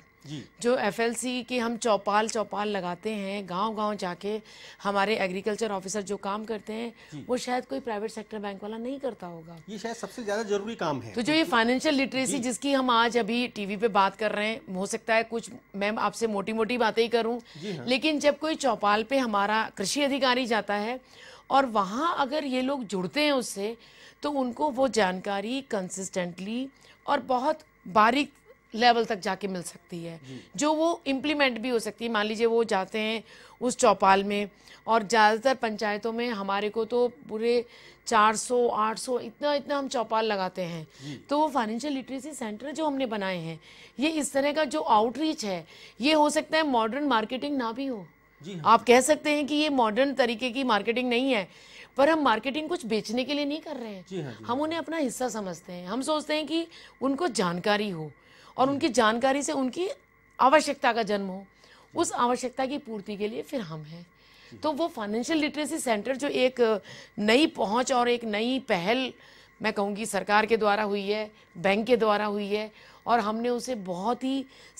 जो एफएलसी की हम चौपाल चौपाल लगाते हैं गांव-गांव जाके हमारे एग्रीकल्चर ऑफिसर जो काम करते हैं वो शायद कोई प्राइवेट सेक्टर बैंक वाला नहीं करता होगा ये शायद सबसे ज़्यादा ज़रूरी काम है तो जो ये फाइनेंशियल लिटरेसी जिसकी हम आज अभी टीवी पे बात कर रहे हैं हो सकता है कुछ मैम आपसे मोटी मोटी बातें ही करूँ हाँ। लेकिन जब कोई चौपाल पर हमारा कृषि अधिकारी जाता है और वहाँ अगर ये लोग जुड़ते हैं उससे तो उनको वो जानकारी कंसिस्टेंटली और बहुत बारीक लेवल तक जाके मिल सकती है जो वो इम्प्लीमेंट भी हो सकती है मान लीजिए वो जाते हैं उस चौपाल में और ज़्यादातर पंचायतों में हमारे को तो पूरे 400 800 इतना इतना हम चौपाल लगाते हैं तो वो फाइनेंशियल लिटरेसी सेंटर जो हमने बनाए हैं ये इस तरह का जो आउटरीच है ये हो सकता है मॉडर्न मार्केटिंग ना भी हो जी हाँ। आप कह सकते हैं कि ये मॉडर्न तरीके की मार्केटिंग नहीं है पर हम मार्केटिंग कुछ बेचने के लिए नहीं कर रहे हैं जी हाँ, जी हाँ। हम उन्हें अपना हिस्सा समझते हैं हम सोचते हैं कि उनको जानकारी हो और उनकी जानकारी से उनकी आवश्यकता का जन्म हो उस आवश्यकता की पूर्ति के लिए फिर हम हैं तो वो फाइनेंशियल लिटरेसी सेंटर जो एक नई पहुंच और एक नई पहल मैं कहूँगी सरकार के द्वारा हुई है बैंक के द्वारा हुई है और हमने उसे बहुत ही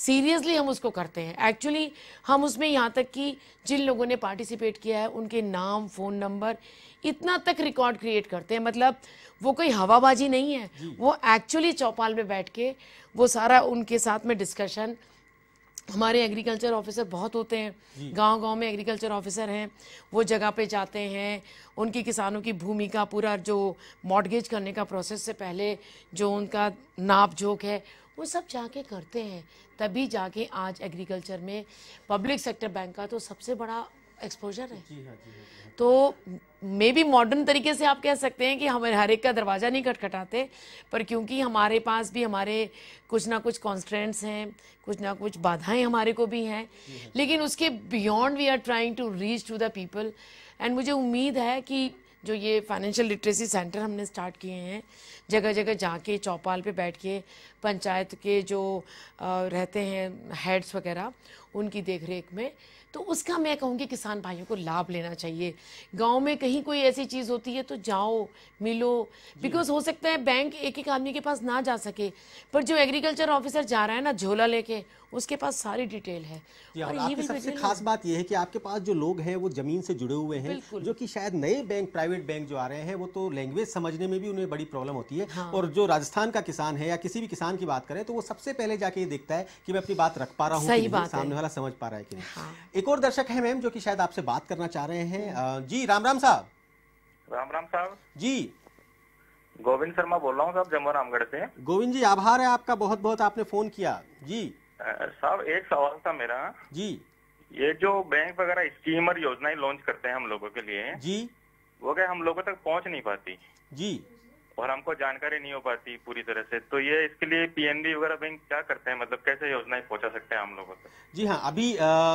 सीरियसली हम उसको करते हैं एक्चुअली हम उसमें यहाँ तक कि जिन लोगों ने पार्टिसिपेट किया है उनके नाम फ़ोन नंबर इतना तक रिकॉर्ड क्रिएट करते हैं मतलब वो कोई हवाबाजी नहीं है वो एक्चुअली चौपाल में बैठ के वो सारा उनके साथ में डिस्कशन हमारे एग्रीकल्चर ऑफिसर बहुत होते हैं गांव गांव में एग्रीकल्चर ऑफिसर हैं वो जगह पे जाते हैं उनकी किसानों की भूमि का पूरा जो मॉडगेज करने का प्रोसेस से पहले जो उनका नाप झोंक है वो सब जाके करते हैं तभी जाके आज एग्रीकल्चर में पब्लिक सेक्टर बैंक का तो सबसे बड़ा एक्सपोजर है जी हाँ, जी हाँ।, हाँ। तो मे बी मॉडर्न तरीके से आप कह सकते हैं कि हम हर एक का दरवाज़ा नहीं खटखटाते पर क्योंकि हमारे पास भी हमारे कुछ ना कुछ कॉन्स्टेंट्स हैं कुछ ना कुछ बाधाएं हमारे को भी हैं हाँ, हाँ। लेकिन उसके beyond we are trying to reach to the people and मुझे उम्मीद है कि जो ये फाइनेंशियल लिटरेसी सेंटर हमने स्टार्ट किए हैं जगह जगह जाके चौपाल पे बैठ के पंचायत के जो रहते हैं हेड्स वगैरह उनकी देखरेख में तो उसका मैं कहूँगी किसान भाइयों को लाभ लेना चाहिए गांव में कहीं कोई ऐसी चीज़ होती है तो जाओ मिलो बिकॉज हो सकता है बैंक एक एक आदमी के पास ना जा सके पर जो एग्रीकल्चर ऑफिसर जा रहा है ना झोला लेके उसके पास सारी डिटेल है और आपकी सबसे खास बात यह है कि आपके पास जो लोग हैं वो जमीन से जुड़े हुए हैं जो कि शायद नए बैंक प्राइवेट बैंक जो आ रहे हैं वो तो लैंग्वेज समझने में भी उन्हें बड़ी प्रॉब्लम होती है हाँ। और जो राजस्थान का किसान है या किसी भी किसान की बात करें तो वो सबसे पहले जाके ये देखता है कि मैं अपनी बात रख पा रहा हूँ सामने वाला समझ पा रहा है कि नहीं हाँ। एक और दर्शक है मैम जो की शायद आपसे बात करना चाह रहे हैं जी राम राम साहब राम राम साहब जी गोविंद शर्मा बोल रहा हूँ साहब रामगढ़ से गोविंद जी आभार है आपका बहुत बहुत आपने फोन किया जी साहब एक सवाल था मेरा जी ये जो बैंक वगैरह स्कीम और योजनाएं लॉन्च करते हैं हम लोगों के लिए जी वो क्या हम लोगों तक पहुंच नहीं पाती जी और हमको जानकारी नहीं हो पाती पूरी तरह से तो ये इसके लिए पीएनबी वगैरह बैंक क्या करते हैं मतलब कैसे योजनाएं पहुंचा सकते हैं हम लोगों तक जी हाँ अभी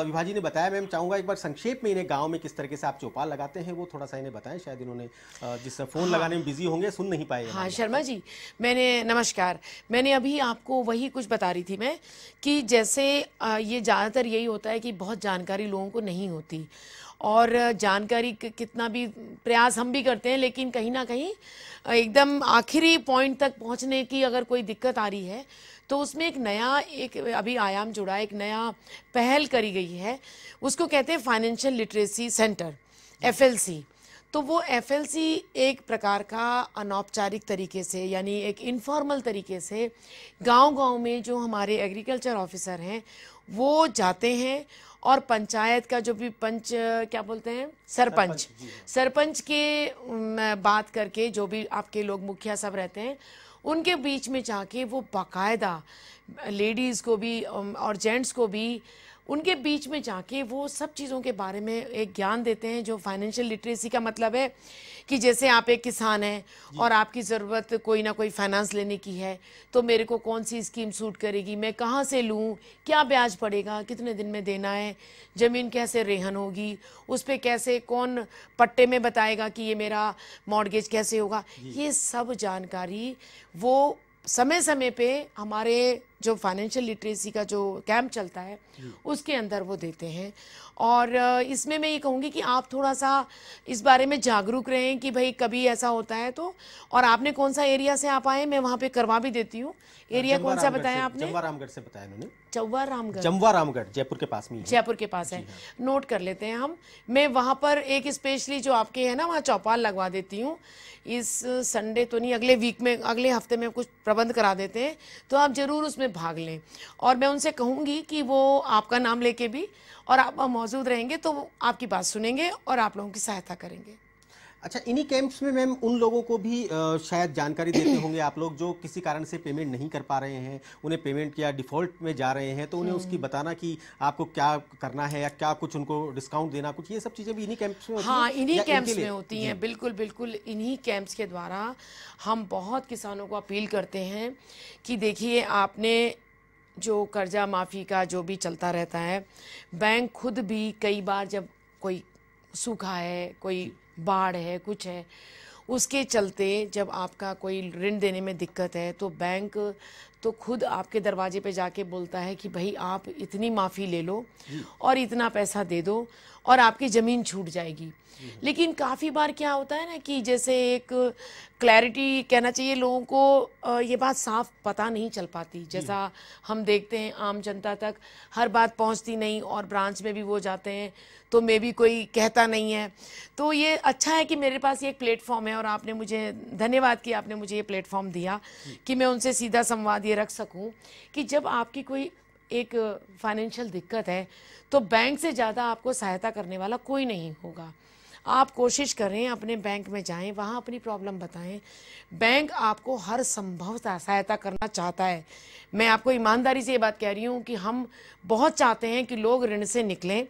विभाजी ने बताया मैम चाहूंगा एक बार संक्षेप में इन्हें गांव में किस तरीके से आप चौपाल लगाते हैं वो थोड़ा सा इन्हें बताएं शायद इन्होंने जिस फोन हाँ, लगाने में बिजी होंगे सुन नहीं पाए हाँ शर्मा जी मैंने नमस्कार मैंने अभी आपको वही कुछ बता रही थी मैं कि जैसे ये ज़्यादातर यही होता है कि बहुत जानकारी लोगों को नहीं होती और जानकारी कितना भी प्रयास हम भी करते हैं लेकिन कहीं ना कहीं एकदम आखिरी पॉइंट तक पहुंचने की अगर कोई दिक्कत आ रही है तो उसमें एक नया एक अभी आयाम जुड़ा एक नया पहल करी गई है उसको कहते हैं फाइनेंशियल लिटरेसी सेंटर एफ तो वो एफ एक प्रकार का अनौपचारिक तरीके से यानी एक इनफॉर्मल तरीके से गांव-गांव में जो हमारे एग्रीकल्चर ऑफिसर हैं वो जाते हैं और पंचायत का जो भी पंच क्या बोलते हैं सरपंच सरपंच के बात करके जो भी आपके लोग मुखिया सब रहते हैं उनके बीच में जाके वो बाकायदा लेडीज़ को भी और जेंट्स को भी उनके बीच में जाके वो सब चीज़ों के बारे में एक ज्ञान देते हैं जो फाइनेंशियल लिटरेसी का मतलब है कि जैसे आप एक किसान हैं और आपकी ज़रूरत कोई ना कोई फाइनेंस लेने की है तो मेरे को कौन सी स्कीम सूट करेगी मैं कहाँ से लूँ क्या ब्याज पड़ेगा कितने दिन में देना है ज़मीन कैसे रेहन होगी उस पर कैसे कौन पट्टे में बताएगा कि ये मेरा मॉडगेज कैसे होगा ये सब जानकारी वो समय समय पे हमारे जो फाइनेंशियल लिटरेसी का जो कैंप चलता है उसके अंदर वो देते हैं और इसमें मैं ये कहूँगी कि आप थोड़ा सा इस बारे में जागरूक रहें कि भाई कभी ऐसा होता है तो और आपने कौन सा एरिया से आप आए मैं वहाँ पे करवा भी देती हूँ एरिया हाँ, कौन सा बताया आपने रामगढ़ से बताया उन्होंने चौवा रामगढ़ चंबा रामगढ़ जयपुर के पास में जयपुर के पास है नोट हाँ। कर लेते हैं हम मैं वहाँ पर एक स्पेशली जो आपके है ना वहाँ चौपाल लगवा देती हूँ इस संडे तो नहीं अगले वीक में अगले हफ्ते में कुछ प्रबंध करा देते हैं तो आप जरूर उसमें भाग लें और मैं उनसे कहूँगी कि वो आपका नाम लेके भी और आप मौजूद रहेंगे तो आपकी बात सुनेंगे और आप लोगों की सहायता करेंगे अच्छा इन्हीं कैंप्स में मैम उन लोगों को भी आ, शायद जानकारी देते होंगे आप लोग जो किसी कारण से पेमेंट नहीं कर पा रहे हैं उन्हें पेमेंट या डिफ़ॉल्ट में जा रहे हैं तो उन्हें उसकी हम्म। बताना कि आपको क्या करना है या क्या कुछ उनको डिस्काउंट देना कुछ ये सब चीज़ें भी इन्हीं कैंप्स में हाँ इन्हीं कैंप्स में होती हैं बिल्कुल बिल्कुल इन्हीं कैंप्स के द्वारा हम बहुत किसानों को अपील करते हैं कि देखिए आपने जो कर्जा माफ़ी का जो भी चलता रहता है बैंक खुद भी कई बार जब कोई सूखा है कोई बाढ़ है कुछ है उसके चलते जब आपका कोई ऋण देने में दिक्कत है तो बैंक तो खुद आपके दरवाजे पे जाके बोलता है कि भाई आप इतनी माफ़ी ले लो और इतना पैसा दे दो और आपकी ज़मीन छूट जाएगी लेकिन काफ़ी बार क्या होता है ना कि जैसे एक क्लैरिटी कहना चाहिए लोगों को ये बात साफ पता नहीं चल पाती जैसा हम देखते हैं आम जनता तक हर बात पहुंचती नहीं और ब्रांच में भी वो जाते हैं तो मे भी कोई कहता नहीं है तो ये अच्छा है कि मेरे पास ये एक प्लेटफॉर्म है और आपने मुझे धन्यवाद किया आपने मुझे ये प्लेटफॉर्म दिया कि मैं उनसे सीधा संवाद ये रख सकूँ कि जब आपकी कोई एक फाइनेंशियल दिक्कत है तो बैंक से ज़्यादा आपको सहायता करने वाला कोई नहीं होगा आप कोशिश करें अपने बैंक में जाएं वहाँ अपनी प्रॉब्लम बताएं बैंक आपको हर संभव सहायता करना चाहता है मैं आपको ईमानदारी से ये बात कह रही हूँ कि हम बहुत चाहते हैं कि लोग ऋण से निकलें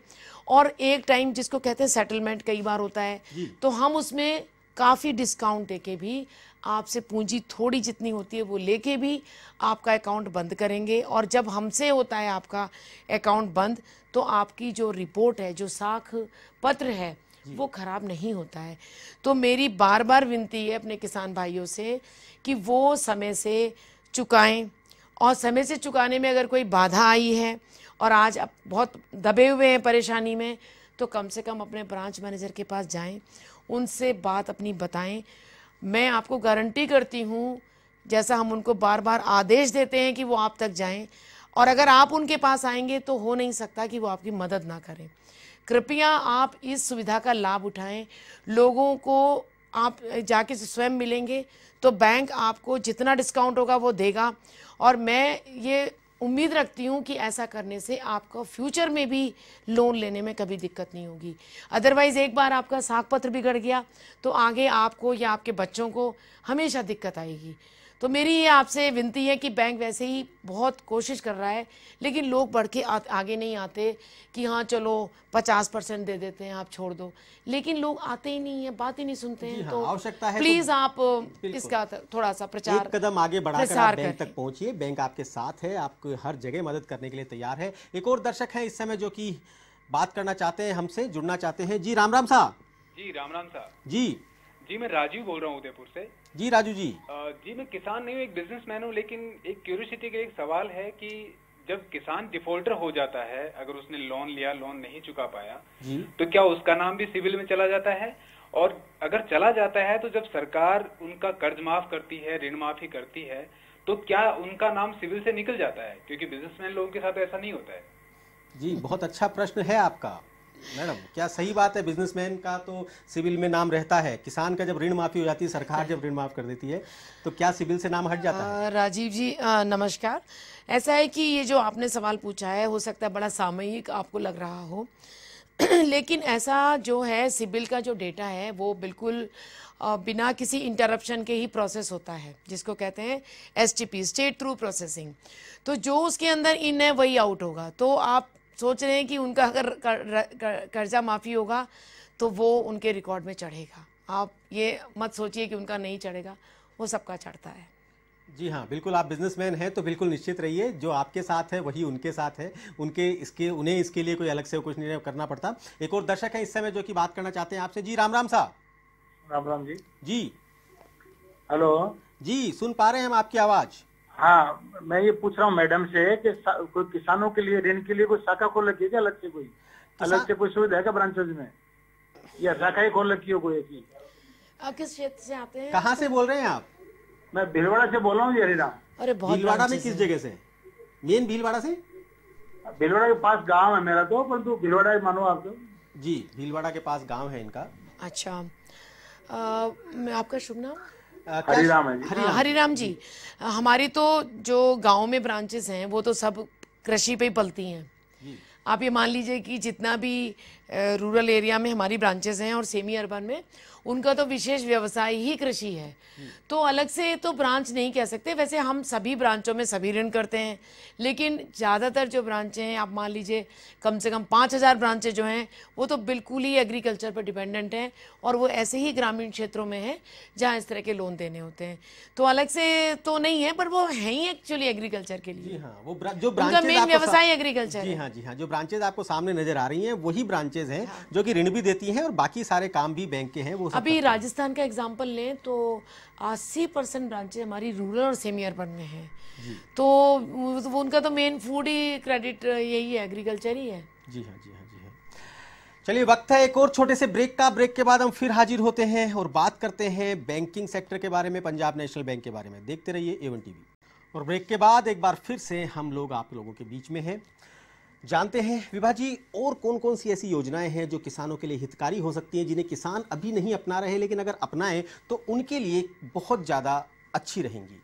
और एक टाइम जिसको कहते हैं सेटलमेंट कई बार होता है तो हम उसमें काफ़ी डिस्काउंट दे के भी आपसे पूंजी थोड़ी जितनी होती है वो लेके भी आपका अकाउंट बंद करेंगे और जब हमसे होता है आपका अकाउंट बंद तो आपकी जो रिपोर्ट है जो साख पत्र है वो ख़राब नहीं होता है तो मेरी बार बार विनती है अपने किसान भाइयों से कि वो समय से चुकाएं और समय से चुकाने में अगर कोई बाधा आई है और आज आप बहुत दबे हुए हैं परेशानी में तो कम से कम अपने ब्रांच मैनेजर के पास जाएं उनसे बात अपनी बताएं मैं आपको गारंटी करती हूँ जैसा हम उनको बार बार आदेश देते हैं कि वो आप तक जाएं और अगर आप उनके पास आएंगे तो हो नहीं सकता कि वो आपकी मदद ना करें कृपया आप इस सुविधा का लाभ उठाएं लोगों को आप जाके स्वयं मिलेंगे तो बैंक आपको जितना डिस्काउंट होगा वो देगा और मैं ये उम्मीद रखती हूँ कि ऐसा करने से आपको फ्यूचर में भी लोन लेने में कभी दिक्कत नहीं होगी अदरवाइज़ एक बार आपका साख पत्र बिगड़ गया तो आगे आपको या आपके बच्चों को हमेशा दिक्कत आएगी तो मेरी ये आपसे विनती है कि बैंक वैसे ही बहुत कोशिश कर रहा है लेकिन लोग बढ़ के आ, आगे नहीं आते कि हाँ चलो पचास परसेंट दे देते हैं आप छोड़ दो लेकिन लोग आते ही नहीं है बात ही नहीं सुनते हैं हाँ, तो आवश्यकता है प्लीज तो, आप इसका थोड़ा सा प्रचार कदम आगे बढ़ा बैंक तक पहुंचिए बैंक आपके साथ है आपको हर जगह मदद करने के लिए तैयार है एक और दर्शक है इस समय जो की बात करना चाहते हैं हमसे जुड़ना चाहते हैं जी राम राम साहब जी राम राम साहब जी जी मैं राजीव बोल रहा हूँ उदयपुर से जी राजू जी जी मैं किसान नहीं हूँ एक बिजनेसमैन हूँ लेकिन एक क्यूरियोसिटी का एक सवाल है कि जब किसान डिफॉल्टर हो जाता है अगर उसने लोन लिया लोन नहीं चुका पाया जी? तो क्या उसका नाम भी सिविल में चला जाता है और अगर चला जाता है तो जब सरकार उनका कर्ज माफ करती है ऋण माफी करती है तो क्या उनका नाम सिविल से निकल जाता है क्योंकि बिजनेसमैन लोगों के साथ ऐसा नहीं होता है जी बहुत अच्छा प्रश्न है आपका मैडम क्या सही बात है बिजनेसमैन का तो सिविल में नाम रहता है किसान का जब ऋण माफी हो जाती है सरकार जब ऋण माफ कर देती है तो क्या सिविल से नाम हट जाता है राजीव जी नमस्कार ऐसा है कि ये जो आपने सवाल पूछा है हो सकता है बड़ा सामयिक आपको लग रहा हो लेकिन ऐसा जो है सिबिल का जो डेटा है वो बिल्कुल बिना किसी इंटरप्शन के ही प्रोसेस होता है जिसको कहते हैं S T P state through processing तो जो उसके अंदर इन है वही आउट होगा तो आप सोच रहे हैं कि उनका अगर कर्जा माफ़ी होगा तो वो उनके रिकॉर्ड में चढ़ेगा आप ये मत सोचिए कि उनका नहीं चढ़ेगा वो सबका चढ़ता है जी हाँ बिल्कुल आप बिजनेसमैन हैं तो बिल्कुल निश्चित रहिए जो आपके साथ है वही उनके साथ है उनके इसके उन्हें इसके लिए कोई अलग से कुछ नहीं करना पड़ता एक और दर्शक है इस समय जो कि बात करना चाहते हैं आपसे जी राम राम साहब राम राम जी जी हेलो जी सुन पा रहे हैं हम आपकी आवाज़ हाँ मैं ये पूछ रहा हूँ मैडम से कि कोई किसानों के लिए ऋण के लिए कोई शाखा खोल रखी है क्या अलग से कोई अलग से कोई सुविधा है क्या ब्रांचेज में या शाखा ही खोल रखी हो कोई ऐसी किस क्षेत्र से आते हैं कहाँ से बोल रहे हैं आप मैं भीलवाड़ा से बोल रहा हूँ हरिराम अरे भीलवाड़ा में किस जगह से मेन भीलवाड़ा से भीलवाड़ा के पास गाँव है मेरा तो परंतु भीलवाड़ा ही मानो आप तो जी भीलवाड़ा के पास गाँव है इनका अच्छा आ, मैं आपका शुभ नाम हरिराम हरिराम जी हमारी तो जो गांव में ब्रांचेस हैं वो तो सब कृषि पे ही पलती हैं आप ये मान लीजिए कि जितना भी रूरल एरिया में हमारी ब्रांचेस हैं और सेमी अर्बन में उनका तो विशेष व्यवसाय ही कृषि है तो अलग से तो ब्रांच नहीं कह सकते वैसे हम सभी ब्रांचों में सभी ऋण करते हैं लेकिन ज़्यादातर जो ब्रांचें हैं आप मान लीजिए कम से कम पाँच हज़ार ब्रांचें जो हैं वो तो बिल्कुल ही एग्रीकल्चर पर डिपेंडेंट हैं और वो ऐसे ही ग्रामीण क्षेत्रों में हैं जहाँ इस तरह के लोन देने होते हैं तो अलग से तो नहीं है पर वो है ही एक्चुअली एग्रीकल्चर के लिए हाँ वो जो ब्रांच मेन व्यवसाय एग्रीकल्चर जी हाँ जी हाँ जो ब्रांचेज आपको सामने नजर आ रही हैं वही ब्रांचेज ब्रांचेज हैं जो कि ऋण भी देती हैं और बाकी सारे काम भी बैंक के हैं वो अभी राजस्थान का एग्जाम्पल लें तो अस्सी परसेंट ब्रांचेज हमारी रूरल और सेमी अर्बन में हैं तो वो उनका तो मेन फूड ही क्रेडिट यही है एग्रीकल्चर ही है जी हाँ जी हाँ जी हाँ चलिए वक्त है एक और छोटे से ब्रेक का ब्रेक के बाद हम फिर हाजिर होते हैं और बात करते हैं बैंकिंग सेक्टर के बारे में पंजाब नेशनल बैंक के बारे में देखते रहिए एवन टीवी और ब्रेक के बाद एक बार फिर से हम लोग आप लोगों के बीच में हैं जानते हैं विभाजी और कौन कौन सी ऐसी योजनाएं हैं जो किसानों के लिए हितकारी हो सकती हैं जिन्हें किसान अभी नहीं अपना रहे लेकिन अगर अपनाएं तो उनके लिए बहुत ज़्यादा अच्छी रहेंगी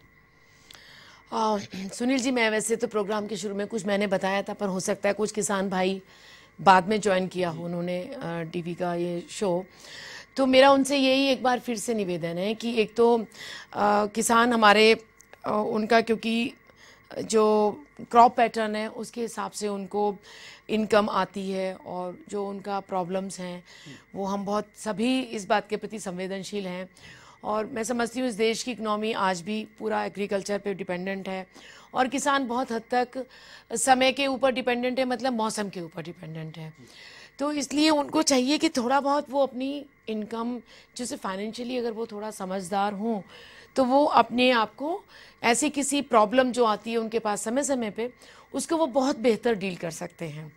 आ, सुनील जी मैं वैसे तो प्रोग्राम के शुरू में कुछ मैंने बताया था पर हो सकता है कुछ किसान भाई बाद में ज्वाइन किया हो उन्होंने टी का ये शो तो मेरा उनसे यही एक बार फिर से निवेदन है कि एक तो आ, किसान हमारे आ, उनका क्योंकि जो क्रॉप पैटर्न है उसके हिसाब से उनको इनकम आती है और जो उनका प्रॉब्लम्स हैं वो हम बहुत सभी इस बात के प्रति संवेदनशील हैं और मैं समझती हूँ इस देश की इकनॉमी आज भी पूरा एग्रीकल्चर पे डिपेंडेंट है और किसान बहुत हद तक समय के ऊपर डिपेंडेंट है मतलब मौसम के ऊपर डिपेंडेंट है तो इसलिए उनको चाहिए कि थोड़ा बहुत वो अपनी इनकम जैसे फाइनेंशियली अगर वो थोड़ा समझदार हों तो वो अपने आप को ऐसी किसी प्रॉब्लम जो आती है उनके पास समय समय पे उसको वो बहुत बेहतर डील कर सकते हैं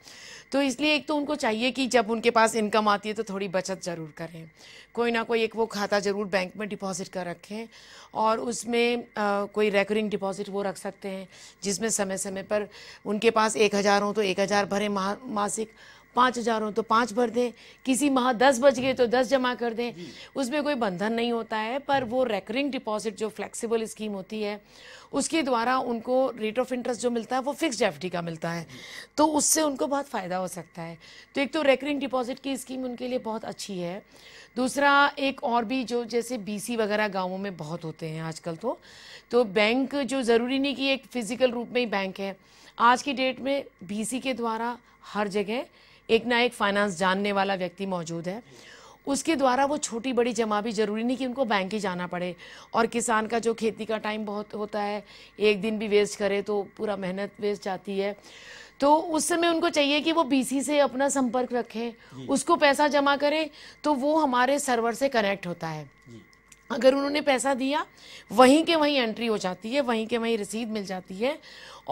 तो इसलिए एक तो उनको चाहिए कि जब उनके पास इनकम आती है तो थोड़ी बचत ज़रूर करें कोई ना कोई एक वो खाता ज़रूर बैंक में डिपॉजिट कर रखें और उसमें आ, कोई रेकरिंग डिपॉजिट वो रख सकते हैं जिसमें समय समय पर उनके पास एक हज़ार हो तो एक हज़ार भरें मासिक पाँच हज़ार हो तो पाँच भर दें किसी माह दस बज गए तो दस जमा कर दें उसमें कोई बंधन नहीं होता है पर वो रेकरिंग डिपॉजिट जो फ्लेक्सिबल स्कीम होती है उसके द्वारा उनको रेट ऑफ इंटरेस्ट जो मिलता है वो फिक्स्ड एफ का मिलता है तो उससे उनको बहुत फ़ायदा हो सकता है तो एक तो रेकरिंग डिपॉजिट की स्कीम उनके लिए बहुत अच्छी है दूसरा एक और भी जो जैसे बीसी वगैरह गाँवों में बहुत होते हैं आजकल तो तो बैंक जो ज़रूरी नहीं कि एक फ़िज़िकल रूप में ही बैंक है आज की डेट में बीसी के द्वारा हर जगह एक ना एक फाइनेंस जानने वाला व्यक्ति मौजूद है उसके द्वारा वो छोटी बड़ी जमा भी जरूरी नहीं कि उनको बैंक ही जाना पड़े और किसान का जो खेती का टाइम बहुत होता है एक दिन भी वेस्ट करे तो पूरा मेहनत वेस्ट जाती है तो उस समय उनको चाहिए कि वो बीसी से अपना संपर्क रखें उसको पैसा जमा करें तो वो हमारे सर्वर से कनेक्ट होता है अगर उन्होंने पैसा दिया वहीं के वहीं एंट्री हो जाती है वहीं के वहीं रसीद मिल जाती है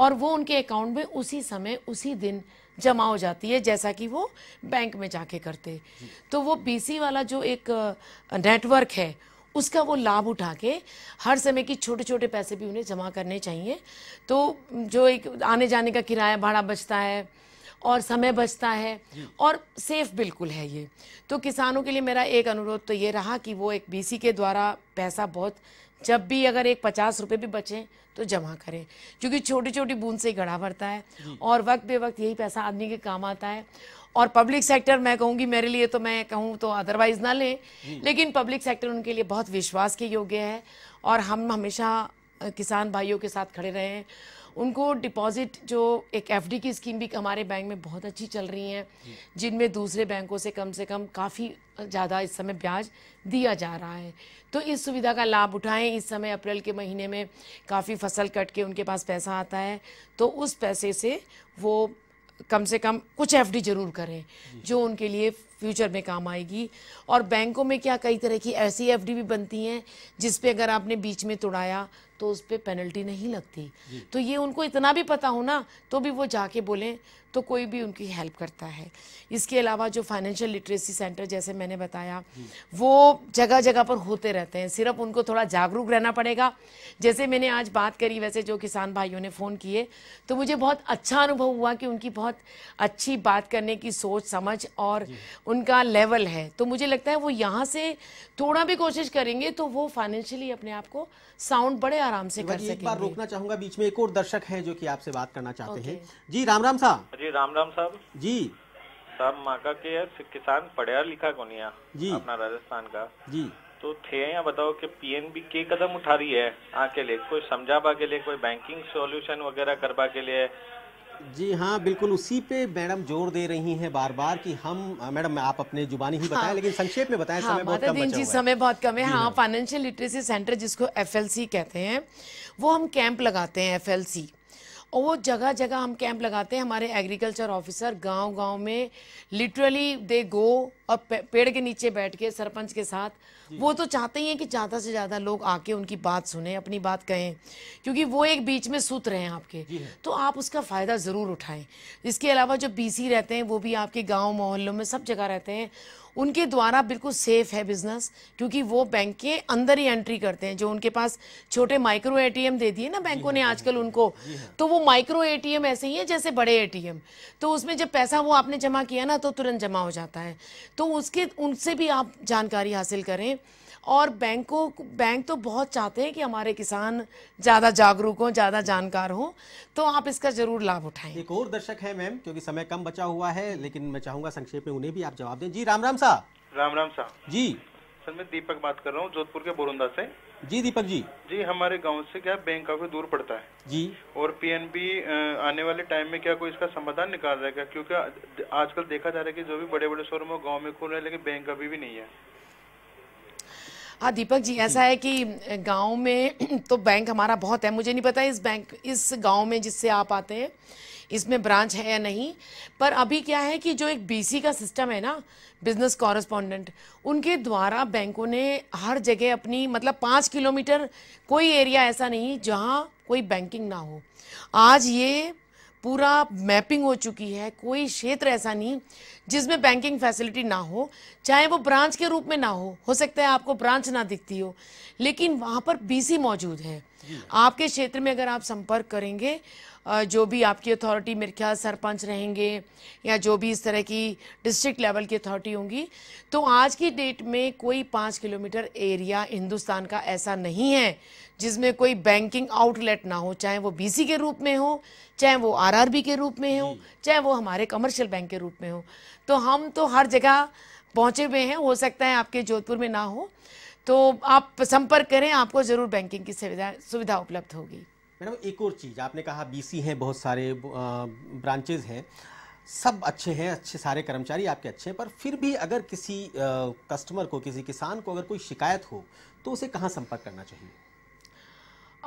और वो उनके अकाउंट में उसी समय उसी दिन जमा हो जाती है जैसा कि वो बैंक में जाके करते तो वो बीसी वाला जो एक नेटवर्क है उसका वो लाभ उठा के हर समय की छोटे छोटे पैसे भी उन्हें जमा करने चाहिए तो जो एक आने जाने का किराया भाड़ा बचता है और समय बचता है और सेफ बिल्कुल है ये तो किसानों के लिए मेरा एक अनुरोध तो ये रहा कि वो एक बीसी के द्वारा पैसा बहुत जब भी अगर एक पचास रुपये भी बचें तो जमा करें क्योंकि छोटी छोटी बूंद से ही गढ़ा भरता है और वक्त बे वक्त यही पैसा आदमी के काम आता है और पब्लिक सेक्टर मैं कहूँगी मेरे लिए तो मैं कहूँ तो अदरवाइज़ ना लें लेकिन पब्लिक सेक्टर उनके लिए बहुत विश्वास के योग्य है और हम हमेशा किसान भाइयों के साथ खड़े रहे हैं उनको डिपॉजिट जो एक एफडी की स्कीम भी हमारे बैंक में बहुत अच्छी चल रही हैं जिनमें दूसरे बैंकों से कम से कम काफ़ी ज़्यादा इस समय ब्याज दिया जा रहा है तो इस सुविधा का लाभ उठाएं इस समय अप्रैल के महीने में काफ़ी फसल कट के उनके पास पैसा आता है तो उस पैसे से वो कम से कम कुछ एफडी जरूर करें जो उनके लिए फ्यूचर में काम आएगी और बैंकों में क्या कई तरह की ऐसी एफडी भी बनती हैं जिस पे अगर आपने बीच में तोड़ाया तो उस पर पे पेनल्टी नहीं लगती तो ये उनको इतना भी पता हो ना तो भी वो जाके बोलें तो कोई भी उनकी हेल्प करता है इसके अलावा जो फाइनेंशियल लिटरेसी सेंटर जैसे मैंने बताया वो जगह जगह पर होते रहते हैं सिर्फ उनको थोड़ा जागरूक रहना पड़ेगा जैसे मैंने आज बात करी वैसे जो किसान भाइयों ने फ़ोन किए तो मुझे बहुत अच्छा अनुभव हुआ कि उनकी बहुत अच्छी बात करने की सोच समझ और उनका लेवल है तो मुझे लगता है वो यहाँ से थोड़ा भी कोशिश करेंगे तो वो फाइनेंशियली अपने आप को साउंड बड़े आराम से कर सकते एक बार रोकना चाहूंगा बीच में एक और दर्शक है जो कि आपसे बात करना चाहते हैं जी राम राम साहब जी राम राम साहब जी साहब माका के किसान पढ़िया लिखा को नहीं जी अपना राजस्थान का जी तो थे या बताओ कि पीएनबी के कदम उठा रही है आके लिए कोई समझावा के लिए कोई बैंकिंग सॉल्यूशन वगैरह करवा के लिए जी हाँ बिल्कुल उसी पे मैडम जोर दे रही हैं बार बार कि हम मैडम आप अपने जुबानी ही बताएं हाँ, लेकिन संक्षेप में बताएं हाँ, समय बहुत कम जी समय बहुत कम है हाँ फाइनेंशियल लिटरेसी सेंटर जिसको एफएलसी कहते हैं वो हम कैंप लगाते हैं एफएलसी और वो जगह जगह हम कैंप लगाते हैं हमारे एग्रीकल्चर ऑफिसर गांव गांव में लिटरली दे गो और पेड़ के नीचे बैठ के सरपंच के साथ वो तो चाहते ही हैं कि ज़्यादा से ज़्यादा लोग आके उनकी बात सुने अपनी बात कहें क्योंकि वो एक बीच में सूत्र हैं आपके तो आप उसका फ़ायदा ज़रूर उठाएं इसके अलावा जो बीसी रहते हैं वो भी आपके गाँव मोहल्लों में सब जगह रहते हैं उनके द्वारा बिल्कुल सेफ़ है बिज़नेस क्योंकि वो बैंक के अंदर ही एंट्री करते हैं जो उनके पास छोटे माइक्रो एटीएम दे दिए ना बैंकों ने हाँ, आजकल हाँ, उनको हाँ। तो वो माइक्रो एटीएम ऐसे ही है जैसे बड़े एटीएम तो उसमें जब पैसा वो आपने जमा किया ना तो तुरंत जमा हो जाता है तो उसके उनसे भी आप जानकारी हासिल करें और बैंकों बैंक तो बहुत चाहते हैं कि हमारे किसान ज़्यादा जागरूक हों ज़्यादा जानकार हों तो आप इसका ज़रूर लाभ उठाएं एक और दर्शक है मैम क्योंकि समय कम बचा हुआ है लेकिन मैं चाहूंगा संक्षेप में उन्हें भी आप जवाब दें जी राम राम साहब राम राम साहब जी सर मैं दीपक बात कर रहा हूँ जोधपुर के बोरुंदा से जी दीपक जी जी हमारे गांव से क्या बैंक काफी दूर पड़ता है जी और पीएनबी आने वाले टाइम में क्या कोई इसका समाधान निकाल रहेगा क्योंकि आजकल देखा जा रहा है कि जो भी बड़े बड़े शोरूम गांव में खुल रहे हैं लेकिन बैंक अभी भी नहीं है हाँ दीपक जी ऐसा है कि गांव में तो बैंक हमारा बहुत है मुझे नहीं पता इस बैंक इस गांव में जिससे आप आते हैं इसमें ब्रांच है या नहीं पर अभी क्या है कि जो एक बीसी का सिस्टम है ना बिजनेस कॉरेस्पॉन्डेंट उनके द्वारा बैंकों ने हर जगह अपनी मतलब पाँच किलोमीटर कोई एरिया ऐसा नहीं जहाँ कोई बैंकिंग ना हो आज ये पूरा मैपिंग हो चुकी है कोई क्षेत्र ऐसा नहीं जिसमें बैंकिंग फैसिलिटी ना हो चाहे वो ब्रांच के रूप में ना हो हो सकता है आपको ब्रांच ना दिखती हो लेकिन वहाँ पर बीसी मौजूद है आपके क्षेत्र में अगर आप संपर्क करेंगे जो भी आपकी अथॉरिटी मेरे ख्याल सरपंच रहेंगे या जो भी इस तरह की डिस्ट्रिक्ट लेवल की अथॉरिटी होंगी तो आज की डेट में कोई पाँच किलोमीटर एरिया हिंदुस्तान का ऐसा नहीं है जिसमें कोई बैंकिंग आउटलेट ना हो चाहे वो बीसी के रूप में हो चाहे वो आरआरबी के रूप में हो चाहे वो हमारे कमर्शियल बैंक के रूप में हो तो हम तो हर जगह पहुँचे हुए हैं हो सकता है आपके जोधपुर में ना हो तो आप संपर्क करें आपको ज़रूर बैंकिंग की सुविधा सुविधा उपलब्ध होगी मैडम एक और चीज़ आपने कहा बी हैं बहुत सारे ब्रांचेज हैं सब अच्छे हैं अच्छे सारे कर्मचारी आपके अच्छे हैं पर फिर भी अगर किसी आ, कस्टमर को किसी किसान को अगर कोई शिकायत हो तो उसे कहाँ संपर्क करना चाहिए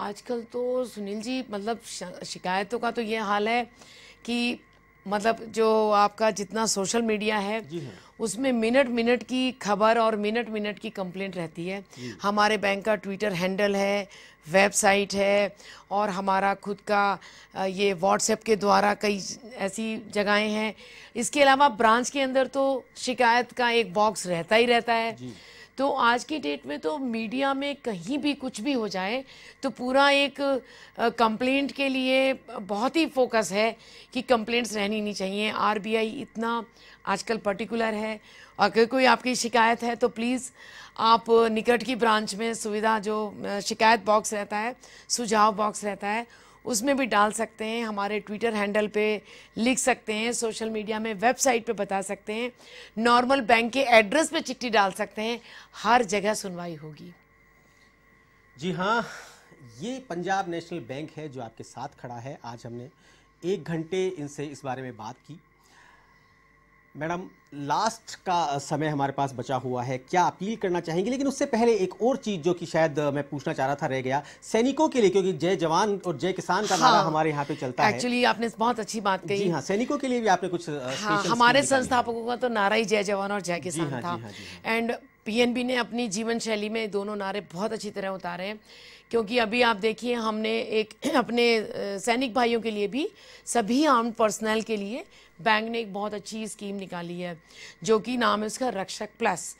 आजकल तो सुनील जी मतलब शिकायतों का तो ये हाल है कि मतलब जो आपका जितना सोशल मीडिया है हाँ। उसमें मिनट मिनट की खबर और मिनट मिनट की कंप्लेंट रहती है हमारे बैंक का ट्विटर हैंडल है वेबसाइट है और हमारा खुद का ये व्हाट्सएप के द्वारा कई ऐसी जगहें हैं इसके अलावा ब्रांच के अंदर तो शिकायत का एक बॉक्स रहता ही रहता है तो आज की डेट में तो मीडिया में कहीं भी कुछ भी हो जाए तो पूरा एक कंप्लेंट के लिए बहुत ही फोकस है कि कंप्लेंट्स रहनी नहीं चाहिए आरबीआई इतना आजकल पर्टिकुलर है अगर कोई आपकी शिकायत है तो प्लीज़ आप निकट की ब्रांच में सुविधा जो शिकायत बॉक्स रहता है सुझाव बॉक्स रहता है उसमें भी डाल सकते हैं हमारे ट्विटर हैंडल पे लिख सकते हैं सोशल मीडिया में वेबसाइट पे बता सकते हैं नॉर्मल बैंक के एड्रेस पे चिट्ठी डाल सकते हैं हर जगह सुनवाई होगी जी हाँ ये पंजाब नेशनल बैंक है जो आपके साथ खड़ा है आज हमने एक घंटे इनसे इस बारे में बात की मैडम लास्ट का समय हमारे पास बचा हुआ है क्या अपील करना चाहेंगे लेकिन उससे पहले एक और चीज जो कि शायद मैं पूछना चाह रहा था रह गया सैनिकों के लिए क्योंकि जय जवान और जय किसान का नारा हाँ, हमारे यहाँ पे चलता actually, है एक्चुअली आपने बहुत अच्छी बात कही हाँ सैनिकों के लिए भी आपने कुछ हाँ, हमारे संस्थापकों का तो नारा ही जय जवान और जय किसान हाँ, था एंड पीएनबी हाँ, हाँ। ने अपनी जीवन शैली में दोनों नारे बहुत अच्छी तरह उतारे हैं क्योंकि अभी आप देखिए हमने एक अपने सैनिक भाइयों के लिए भी सभी आर्म पर्सनल के लिए बैंक ने एक बहुत अच्छी स्कीम निकाली है जो कि नाम है उसका रक्षक प्लस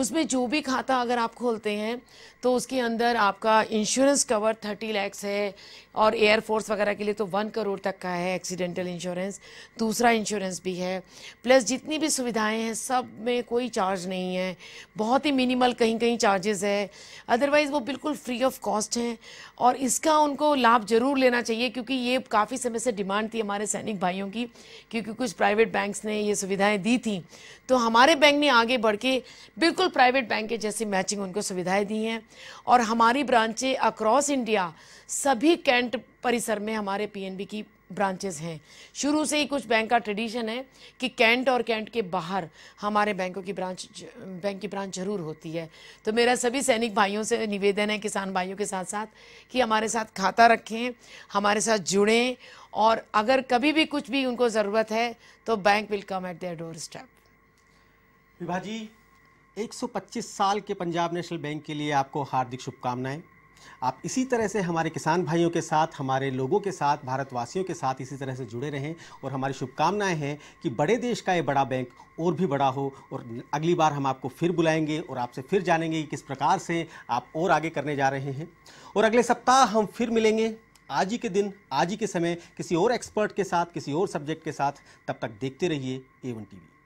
उसमें जो भी खाता अगर आप खोलते हैं तो उसके अंदर आपका इंश्योरेंस कवर थर्टी लैक्स है और एयरफोर्स वगैरह के लिए तो वन करोड़ तक का है एक्सीडेंटल इंश्योरेंस दूसरा इंश्योरेंस भी है प्लस जितनी भी सुविधाएं हैं सब में कोई चार्ज नहीं है बहुत ही मिनिमल कहीं कहीं चार्जेस है अदरवाइज़ वो बिल्कुल फ्री ऑफ कॉस्ट हैं और इसका उनको लाभ ज़रूर लेना चाहिए क्योंकि ये काफ़ी समय से डिमांड थी हमारे सैनिक भाइयों की क्योंकि कुछ प्राइवेट बैंक्स ने ये सुविधाएँ दी थी तो हमारे बैंक ने आगे बढ़ के बिल्कुल प्राइवेट बैंक के जैसी मैचिंग उनको सुविधाएँ दी हैं और हमारी ब्रांचें अक्रॉस इंडिया सभी कैंट कंट परिसर में हमारे पीएनबी की ब्रांचेस हैं शुरू से ही कुछ बैंक का ट्रेडिशन है कि कैंट और कैंट के बाहर हमारे बैंकों की ब्रांच बैंक की ब्रांच जरूर होती है तो मेरा सभी सैनिक भाइयों से निवेदन है किसान भाइयों के साथ साथ कि हमारे साथ खाता रखें हमारे साथ जुड़ें और अगर कभी भी कुछ भी उनको ज़रूरत है तो bank will come at their doorstep विभाजी एक साल के पंजाब नेशनल बैंक के लिए आपको हार्दिक शुभकामनाएं आप इसी तरह से हमारे किसान भाइयों के साथ हमारे लोगों के साथ भारतवासियों के साथ इसी तरह से जुड़े रहें और हमारी शुभकामनाएं हैं कि बड़े देश का ये बड़ा बैंक और भी बड़ा हो और अगली बार हम आपको फिर बुलाएंगे और आपसे फिर जानेंगे कि किस प्रकार से आप और आगे करने जा रहे हैं और अगले सप्ताह हम फिर मिलेंगे आज ही के दिन आज ही के समय किसी और एक्सपर्ट के साथ किसी और सब्जेक्ट के साथ तब तक देखते रहिए ए वन टी